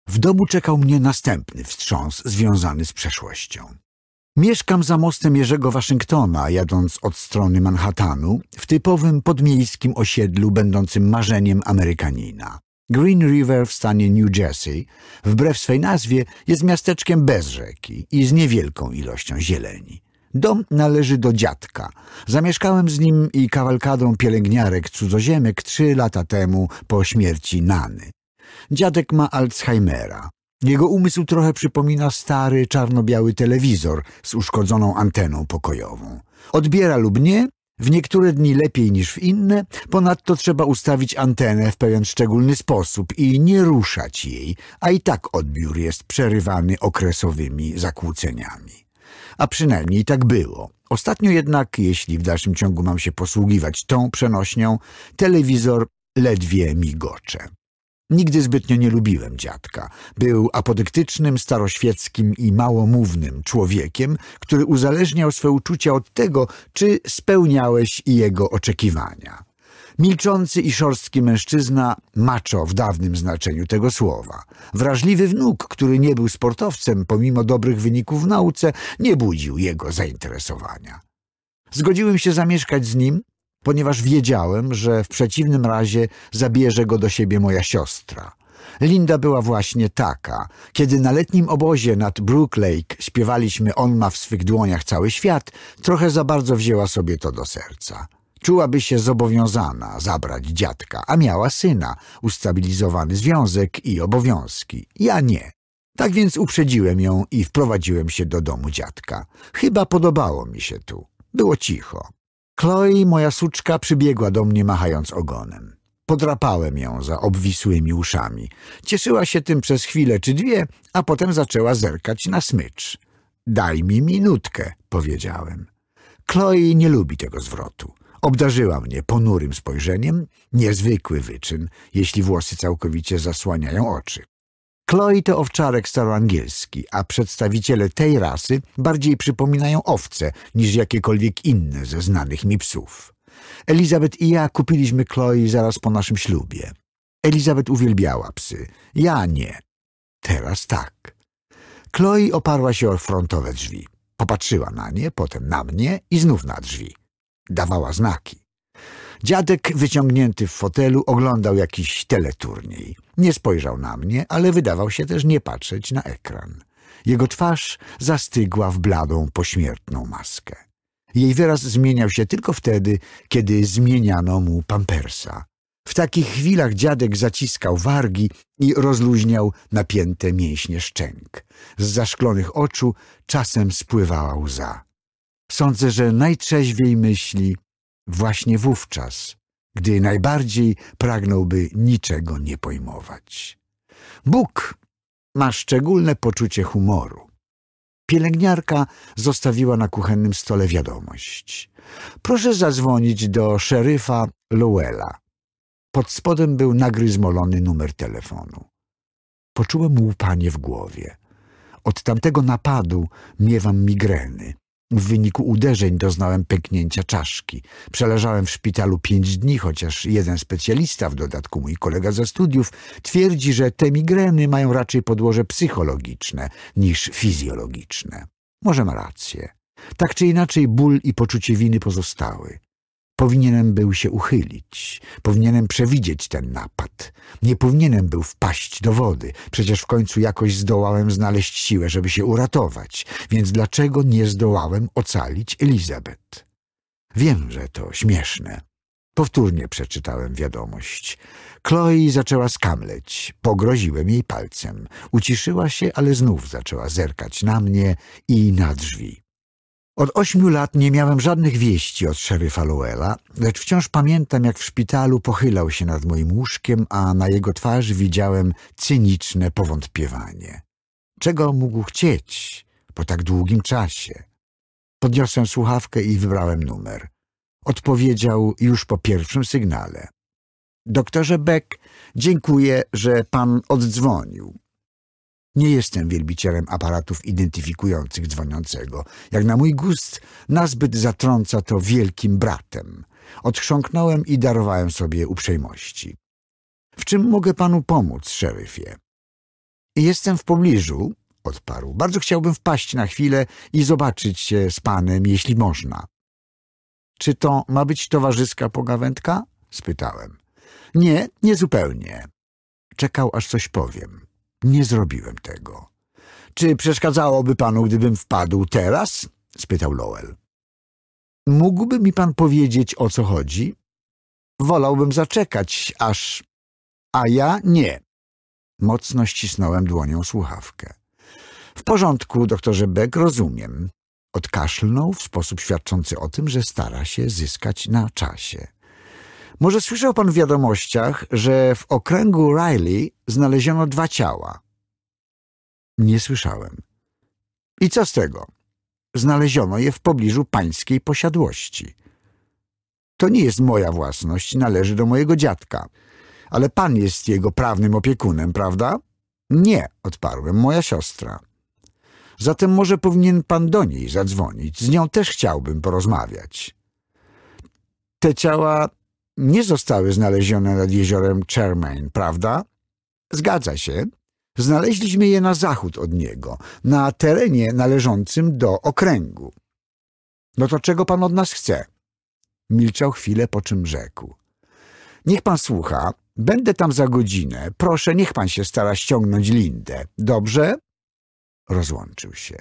W domu czekał mnie następny wstrząs związany z przeszłością. Mieszkam za mostem Jerzego Waszyngtona, jadąc od strony Manhattanu, w typowym podmiejskim osiedlu będącym marzeniem Amerykanina. Green River w stanie New Jersey, wbrew swej nazwie, jest miasteczkiem bez rzeki i z niewielką ilością zieleni. Dom należy do dziadka. Zamieszkałem z nim i kawalkadą pielęgniarek cudzoziemek trzy lata temu po śmierci Nany. Dziadek ma Alzheimera. Jego umysł trochę przypomina stary, czarno-biały telewizor z uszkodzoną anteną pokojową. Odbiera lub nie, w niektóre dni lepiej niż w inne, ponadto trzeba ustawić antenę w pewien szczególny sposób i nie ruszać jej, a i tak odbiór jest przerywany okresowymi zakłóceniami a przynajmniej tak było. Ostatnio jednak, jeśli w dalszym ciągu mam się posługiwać tą przenośnią, telewizor ledwie migocze. Nigdy zbytnio nie lubiłem dziadka. Był apodyktycznym, staroświeckim i małomównym człowiekiem, który uzależniał swe uczucia od tego, czy spełniałeś jego oczekiwania. Milczący i szorstki mężczyzna, macho w dawnym znaczeniu tego słowa. Wrażliwy wnuk, który nie był sportowcem pomimo dobrych wyników w nauce, nie budził jego zainteresowania. Zgodziłem się zamieszkać z nim, ponieważ wiedziałem, że w przeciwnym razie zabierze go do siebie moja siostra. Linda była właśnie taka. Kiedy na letnim obozie nad Brook Lake śpiewaliśmy On ma w swych dłoniach cały świat, trochę za bardzo wzięła sobie to do serca czułaby się zobowiązana zabrać dziadka, a miała syna, ustabilizowany związek i obowiązki. Ja nie. Tak więc uprzedziłem ją i wprowadziłem się do domu dziadka. Chyba podobało mi się tu. Było cicho. Chloe, moja suczka, przybiegła do mnie machając ogonem. Podrapałem ją za obwisłymi uszami. Cieszyła się tym przez chwilę czy dwie, a potem zaczęła zerkać na smycz. Daj mi minutkę, powiedziałem. Chloe nie lubi tego zwrotu. Obdarzyła mnie ponurym spojrzeniem, niezwykły wyczyn, jeśli włosy całkowicie zasłaniają oczy. Chloe to owczarek staroangielski, a przedstawiciele tej rasy bardziej przypominają owce niż jakiekolwiek inne ze znanych mi psów. Elizabeth i ja kupiliśmy Chloe zaraz po naszym ślubie. Elizabeth uwielbiała psy, ja nie. Teraz tak. Chloe oparła się o frontowe drzwi. Popatrzyła na nie, potem na mnie i znów na drzwi. Dawała znaki. Dziadek, wyciągnięty w fotelu, oglądał jakiś teleturniej. Nie spojrzał na mnie, ale wydawał się też nie patrzeć na ekran. Jego twarz zastygła w bladą, pośmiertną maskę. Jej wyraz zmieniał się tylko wtedy, kiedy zmieniano mu pampersa. W takich chwilach dziadek zaciskał wargi i rozluźniał napięte mięśnie szczęk. Z zaszklonych oczu czasem spływała łza. Sądzę, że najtrzeźwiej myśli właśnie wówczas, gdy najbardziej pragnąłby niczego nie pojmować. Bóg ma szczególne poczucie humoru. Pielęgniarka zostawiła na kuchennym stole wiadomość. Proszę zadzwonić do szeryfa Lowella. Pod spodem był nagryzmolony numer telefonu. Poczułem łupanie w głowie. Od tamtego napadu miewam migreny. W wyniku uderzeń doznałem pęknięcia czaszki. Przeleżałem w szpitalu pięć dni, chociaż jeden specjalista, w dodatku mój kolega ze studiów, twierdzi, że te migreny mają raczej podłoże psychologiczne niż fizjologiczne. Może ma rację. Tak czy inaczej ból i poczucie winy pozostały. Powinienem był się uchylić, powinienem przewidzieć ten napad. Nie powinienem był wpaść do wody, przecież w końcu jakoś zdołałem znaleźć siłę, żeby się uratować, więc dlaczego nie zdołałem ocalić Elizabeth? Wiem, że to śmieszne. Powtórnie przeczytałem wiadomość. Chloe zaczęła skamleć. Pogroziłem jej palcem. Uciszyła się, ale znów zaczęła zerkać na mnie i na drzwi. Od ośmiu lat nie miałem żadnych wieści od szeryfa Lowella, lecz wciąż pamiętam, jak w szpitalu pochylał się nad moim łóżkiem, a na jego twarzy widziałem cyniczne powątpiewanie. Czego mógł chcieć po tak długim czasie? Podniosłem słuchawkę i wybrałem numer. Odpowiedział już po pierwszym sygnale. Doktorze Beck, dziękuję, że pan oddzwonił. Nie jestem wielbicielem aparatów identyfikujących dzwoniącego. Jak na mój gust, nazbyt zatrąca to wielkim bratem. Odchrząknąłem i darowałem sobie uprzejmości. W czym mogę panu pomóc, szeryfie? Jestem w pobliżu, odparł. Bardzo chciałbym wpaść na chwilę i zobaczyć się z panem, jeśli można. Czy to ma być towarzyska pogawędka? spytałem. Nie, nie zupełnie. Czekał, aż coś powiem. Nie zrobiłem tego. Czy przeszkadzałoby panu, gdybym wpadł teraz? spytał Lowell. Mógłby mi pan powiedzieć, o co chodzi? Wolałbym zaczekać, aż... A ja nie. Mocno ścisnąłem dłonią słuchawkę. W porządku, doktorze Beck, rozumiem. Odkaszlnął w sposób świadczący o tym, że stara się zyskać na czasie. Może słyszał pan w wiadomościach, że w okręgu Riley znaleziono dwa ciała? Nie słyszałem. I co z tego? Znaleziono je w pobliżu pańskiej posiadłości. To nie jest moja własność, należy do mojego dziadka. Ale pan jest jego prawnym opiekunem, prawda? Nie, odparłem, moja siostra. Zatem może powinien pan do niej zadzwonić. Z nią też chciałbym porozmawiać. Te ciała nie zostały znalezione nad jeziorem Chermain, prawda? Zgadza się. Znaleźliśmy je na zachód od niego, na terenie należącym do okręgu. No to czego pan od nas chce? Milczał chwilę, po czym rzekł. Niech pan słucha, będę tam za godzinę. Proszę, niech pan się stara ściągnąć Lindę. Dobrze? Rozłączył się.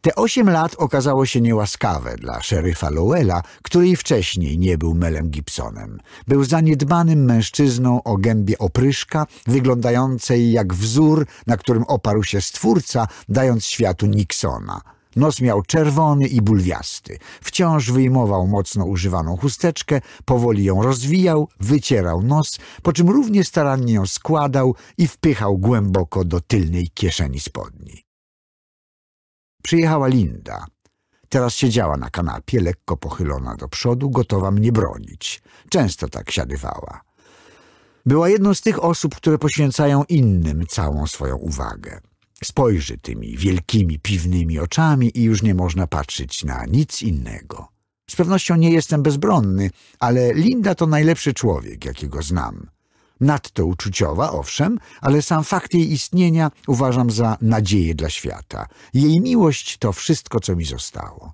Te osiem lat okazało się niełaskawe dla szeryfa Lowella, który i wcześniej nie był Melem Gibsonem. Był zaniedbanym mężczyzną o gębie opryszka, wyglądającej jak wzór, na którym oparł się stwórca, dając światu Nixona. Nos miał czerwony i bulwiasty. Wciąż wyjmował mocno używaną chusteczkę, powoli ją rozwijał, wycierał nos, po czym równie starannie ją składał i wpychał głęboko do tylnej kieszeni spodni. Przyjechała Linda. Teraz siedziała na kanapie, lekko pochylona do przodu, gotowa mnie bronić. Często tak siadywała. Była jedną z tych osób, które poświęcają innym całą swoją uwagę. Spojrzy tymi wielkimi, piwnymi oczami i już nie można patrzeć na nic innego. Z pewnością nie jestem bezbronny, ale Linda to najlepszy człowiek, jakiego znam. Nadto uczuciowa, owszem, ale sam fakt jej istnienia uważam za nadzieję dla świata. Jej miłość to wszystko, co mi zostało.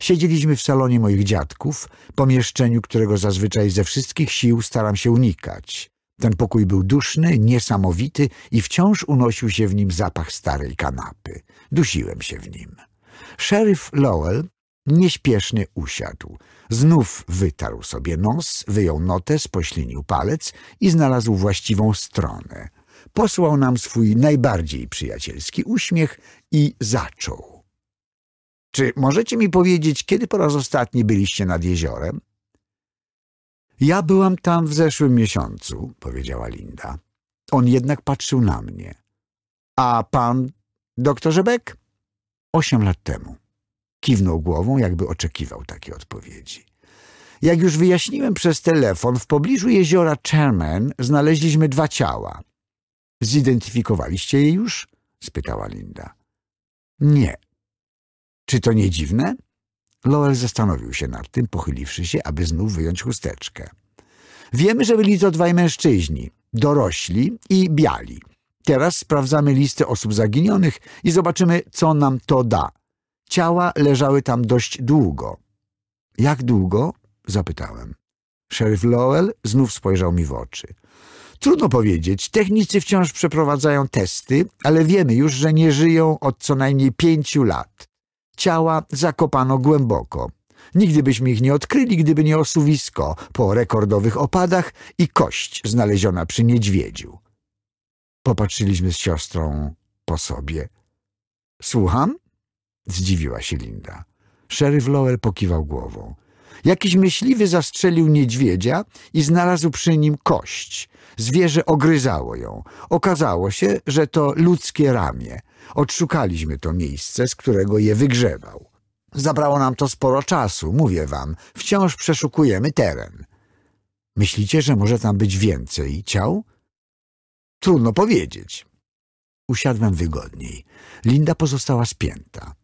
Siedzieliśmy w salonie moich dziadków, pomieszczeniu, którego zazwyczaj ze wszystkich sił staram się unikać. Ten pokój był duszny, niesamowity i wciąż unosił się w nim zapach starej kanapy. Dusiłem się w nim. Sheriff Lowell Nieśpiesznie usiadł. Znów wytarł sobie nos, wyjął notę, spoślinił palec i znalazł właściwą stronę. Posłał nam swój najbardziej przyjacielski uśmiech i zaczął. Czy możecie mi powiedzieć, kiedy po raz ostatni byliście nad jeziorem? Ja byłam tam w zeszłym miesiącu, powiedziała Linda. On jednak patrzył na mnie. A pan, doktorze Beck? Osiem lat temu. Kiwnął głową, jakby oczekiwał takiej odpowiedzi. Jak już wyjaśniłem przez telefon, w pobliżu jeziora Chairman znaleźliśmy dwa ciała. Zidentyfikowaliście je już? spytała Linda. Nie. Czy to nie dziwne? Lowell zastanowił się nad tym, pochyliwszy się, aby znów wyjąć chusteczkę. Wiemy, że byli to dwaj mężczyźni, dorośli i biali. Teraz sprawdzamy listę osób zaginionych i zobaczymy, co nam to da, Ciała leżały tam dość długo. Jak długo? zapytałem. Sheriff Lowell znów spojrzał mi w oczy. Trudno powiedzieć. Technicy wciąż przeprowadzają testy, ale wiemy już, że nie żyją od co najmniej pięciu lat. Ciała zakopano głęboko. Nigdy byśmy ich nie odkryli, gdyby nie osuwisko po rekordowych opadach i kość znaleziona przy niedźwiedziu. Popatrzyliśmy z siostrą po sobie. Słucham? Zdziwiła się Linda. Sheriff Lowell pokiwał głową. Jakiś myśliwy zastrzelił niedźwiedzia i znalazł przy nim kość. Zwierzę ogryzało ją. Okazało się, że to ludzkie ramię. Odszukaliśmy to miejsce, z którego je wygrzewał. Zabrało nam to sporo czasu, mówię wam. Wciąż przeszukujemy teren. Myślicie, że może tam być więcej ciał? Trudno powiedzieć. Usiadłem wygodniej. Linda pozostała spięta.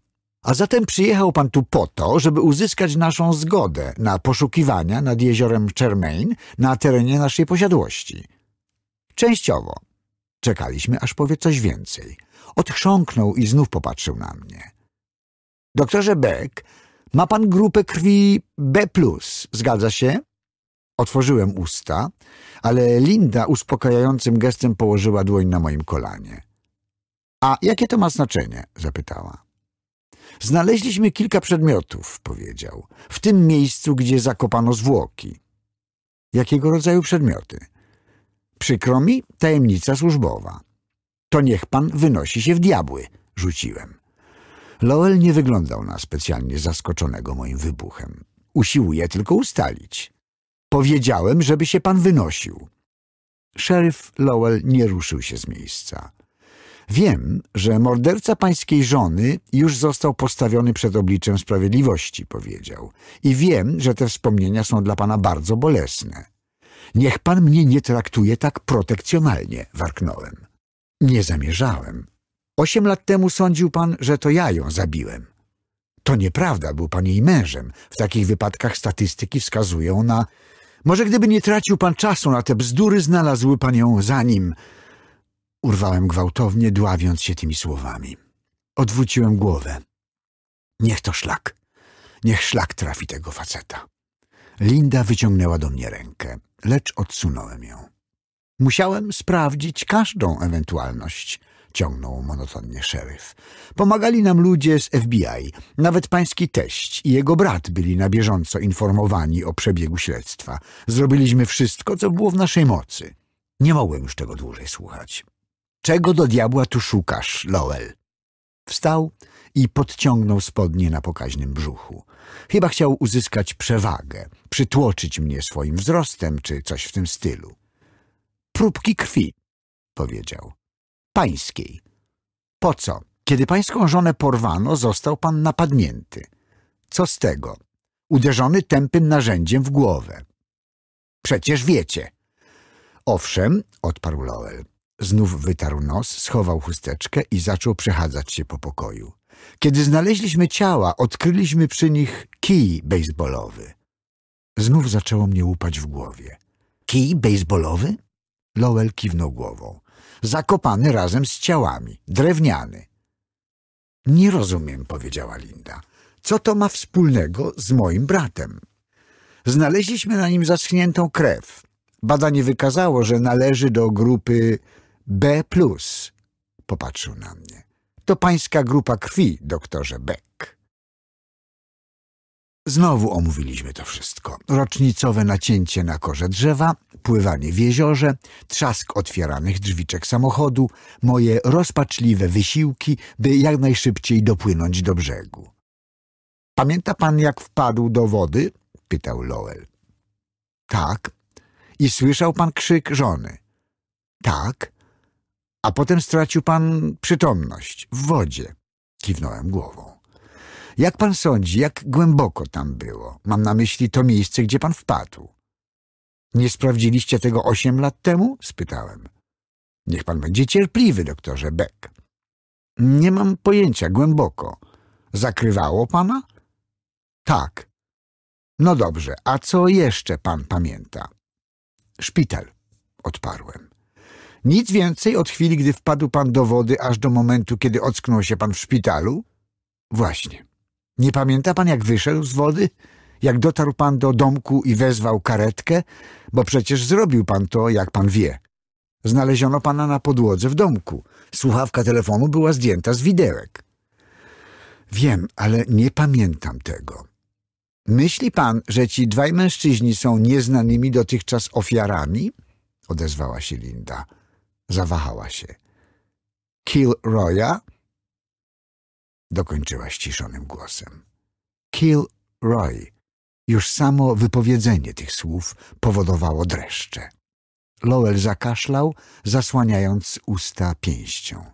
A zatem przyjechał pan tu po to, żeby uzyskać naszą zgodę na poszukiwania nad jeziorem Czermain na terenie naszej posiadłości. Częściowo. Czekaliśmy, aż powie coś więcej. Odchrząknął i znów popatrzył na mnie. Doktorze Beck, ma pan grupę krwi B+, zgadza się? Otworzyłem usta, ale Linda uspokajającym gestem położyła dłoń na moim kolanie. A jakie to ma znaczenie? zapytała. Znaleźliśmy kilka przedmiotów, powiedział, w tym miejscu, gdzie zakopano zwłoki. Jakiego rodzaju przedmioty? Przykro mi, tajemnica służbowa. To niech pan wynosi się w diabły, rzuciłem. Lowell nie wyglądał na specjalnie zaskoczonego moim wybuchem. Usiłuje tylko ustalić. Powiedziałem, żeby się pan wynosił. Szeryf Lowell nie ruszył się z miejsca. Wiem, że morderca pańskiej żony już został postawiony przed obliczem sprawiedliwości, powiedział. I wiem, że te wspomnienia są dla pana bardzo bolesne. Niech pan mnie nie traktuje tak protekcjonalnie, warknąłem. Nie zamierzałem. Osiem lat temu sądził pan, że to ja ją zabiłem. To nieprawda, był pan jej mężem. W takich wypadkach statystyki wskazują na... Może gdyby nie tracił pan czasu na te bzdury, znalazły pan ją za nim... Urwałem gwałtownie, dławiąc się tymi słowami. Odwróciłem głowę. Niech to szlak. Niech szlak trafi tego faceta. Linda wyciągnęła do mnie rękę, lecz odsunąłem ją. Musiałem sprawdzić każdą ewentualność, ciągnął monotonnie szeryf. Pomagali nam ludzie z FBI, nawet pański teść i jego brat byli na bieżąco informowani o przebiegu śledztwa. Zrobiliśmy wszystko, co było w naszej mocy. Nie mogłem już tego dłużej słuchać. Czego do diabła tu szukasz, Lowell? Wstał i podciągnął spodnie na pokaźnym brzuchu. Chyba chciał uzyskać przewagę, przytłoczyć mnie swoim wzrostem czy coś w tym stylu. Próbki krwi, powiedział. Pańskiej. Po co? Kiedy pańską żonę porwano, został pan napadnięty. Co z tego? Uderzony tępym narzędziem w głowę. Przecież wiecie. Owszem, odparł Lowell. Znów wytarł nos, schował chusteczkę i zaczął przechadzać się po pokoju. Kiedy znaleźliśmy ciała, odkryliśmy przy nich kij baseballowy. Znów zaczęło mnie łupać w głowie. Kij baseballowy? Lowell kiwnął głową. Zakopany razem z ciałami, drewniany. Nie rozumiem, powiedziała Linda. Co to ma wspólnego z moim bratem? Znaleźliśmy na nim zaschniętą krew. Badanie wykazało, że należy do grupy B+. Popatrzył na mnie. To pańska grupa krwi, doktorze Beck. Znowu omówiliśmy to wszystko. Rocznicowe nacięcie na korze drzewa, pływanie w jeziorze, trzask otwieranych drzwiczek samochodu, moje rozpaczliwe wysiłki, by jak najszybciej dopłynąć do brzegu. Pamięta pan, jak wpadł do wody? pytał Lowell. Tak. I słyszał pan krzyk żony? Tak. A potem stracił pan przytomność w wodzie. Kiwnąłem głową. Jak pan sądzi, jak głęboko tam było? Mam na myśli to miejsce, gdzie pan wpadł. Nie sprawdziliście tego osiem lat temu? Spytałem. Niech pan będzie cierpliwy, doktorze Beck. Nie mam pojęcia, głęboko. Zakrywało pana? Tak. No dobrze, a co jeszcze pan pamięta? Szpital, odparłem. Nic więcej od chwili, gdy wpadł pan do wody, aż do momentu, kiedy ocknął się pan w szpitalu? Właśnie. Nie pamięta pan, jak wyszedł z wody? Jak dotarł pan do domku i wezwał karetkę? Bo przecież zrobił pan to, jak pan wie. Znaleziono pana na podłodze w domku. Słuchawka telefonu była zdjęta z widełek. Wiem, ale nie pamiętam tego. Myśli pan, że ci dwaj mężczyźni są nieznanymi dotychczas ofiarami? Odezwała się Linda. Zawahała się. Kilroya? Dokończyła ściszonym głosem. Kilroy. Już samo wypowiedzenie tych słów powodowało dreszcze. Lowell zakaszlał, zasłaniając usta pięścią.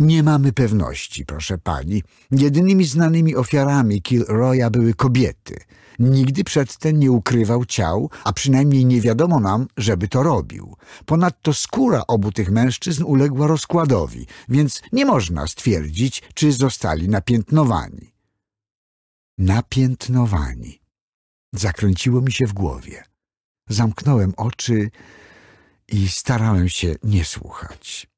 Nie mamy pewności, proszę pani. Jedynymi znanymi ofiarami Kilroya były kobiety. Nigdy przedtem nie ukrywał ciał, a przynajmniej nie wiadomo nam, żeby to robił. Ponadto skóra obu tych mężczyzn uległa rozkładowi, więc nie można stwierdzić, czy zostali napiętnowani. Napiętnowani. Zakręciło mi się w głowie. Zamknąłem oczy i starałem się nie słuchać.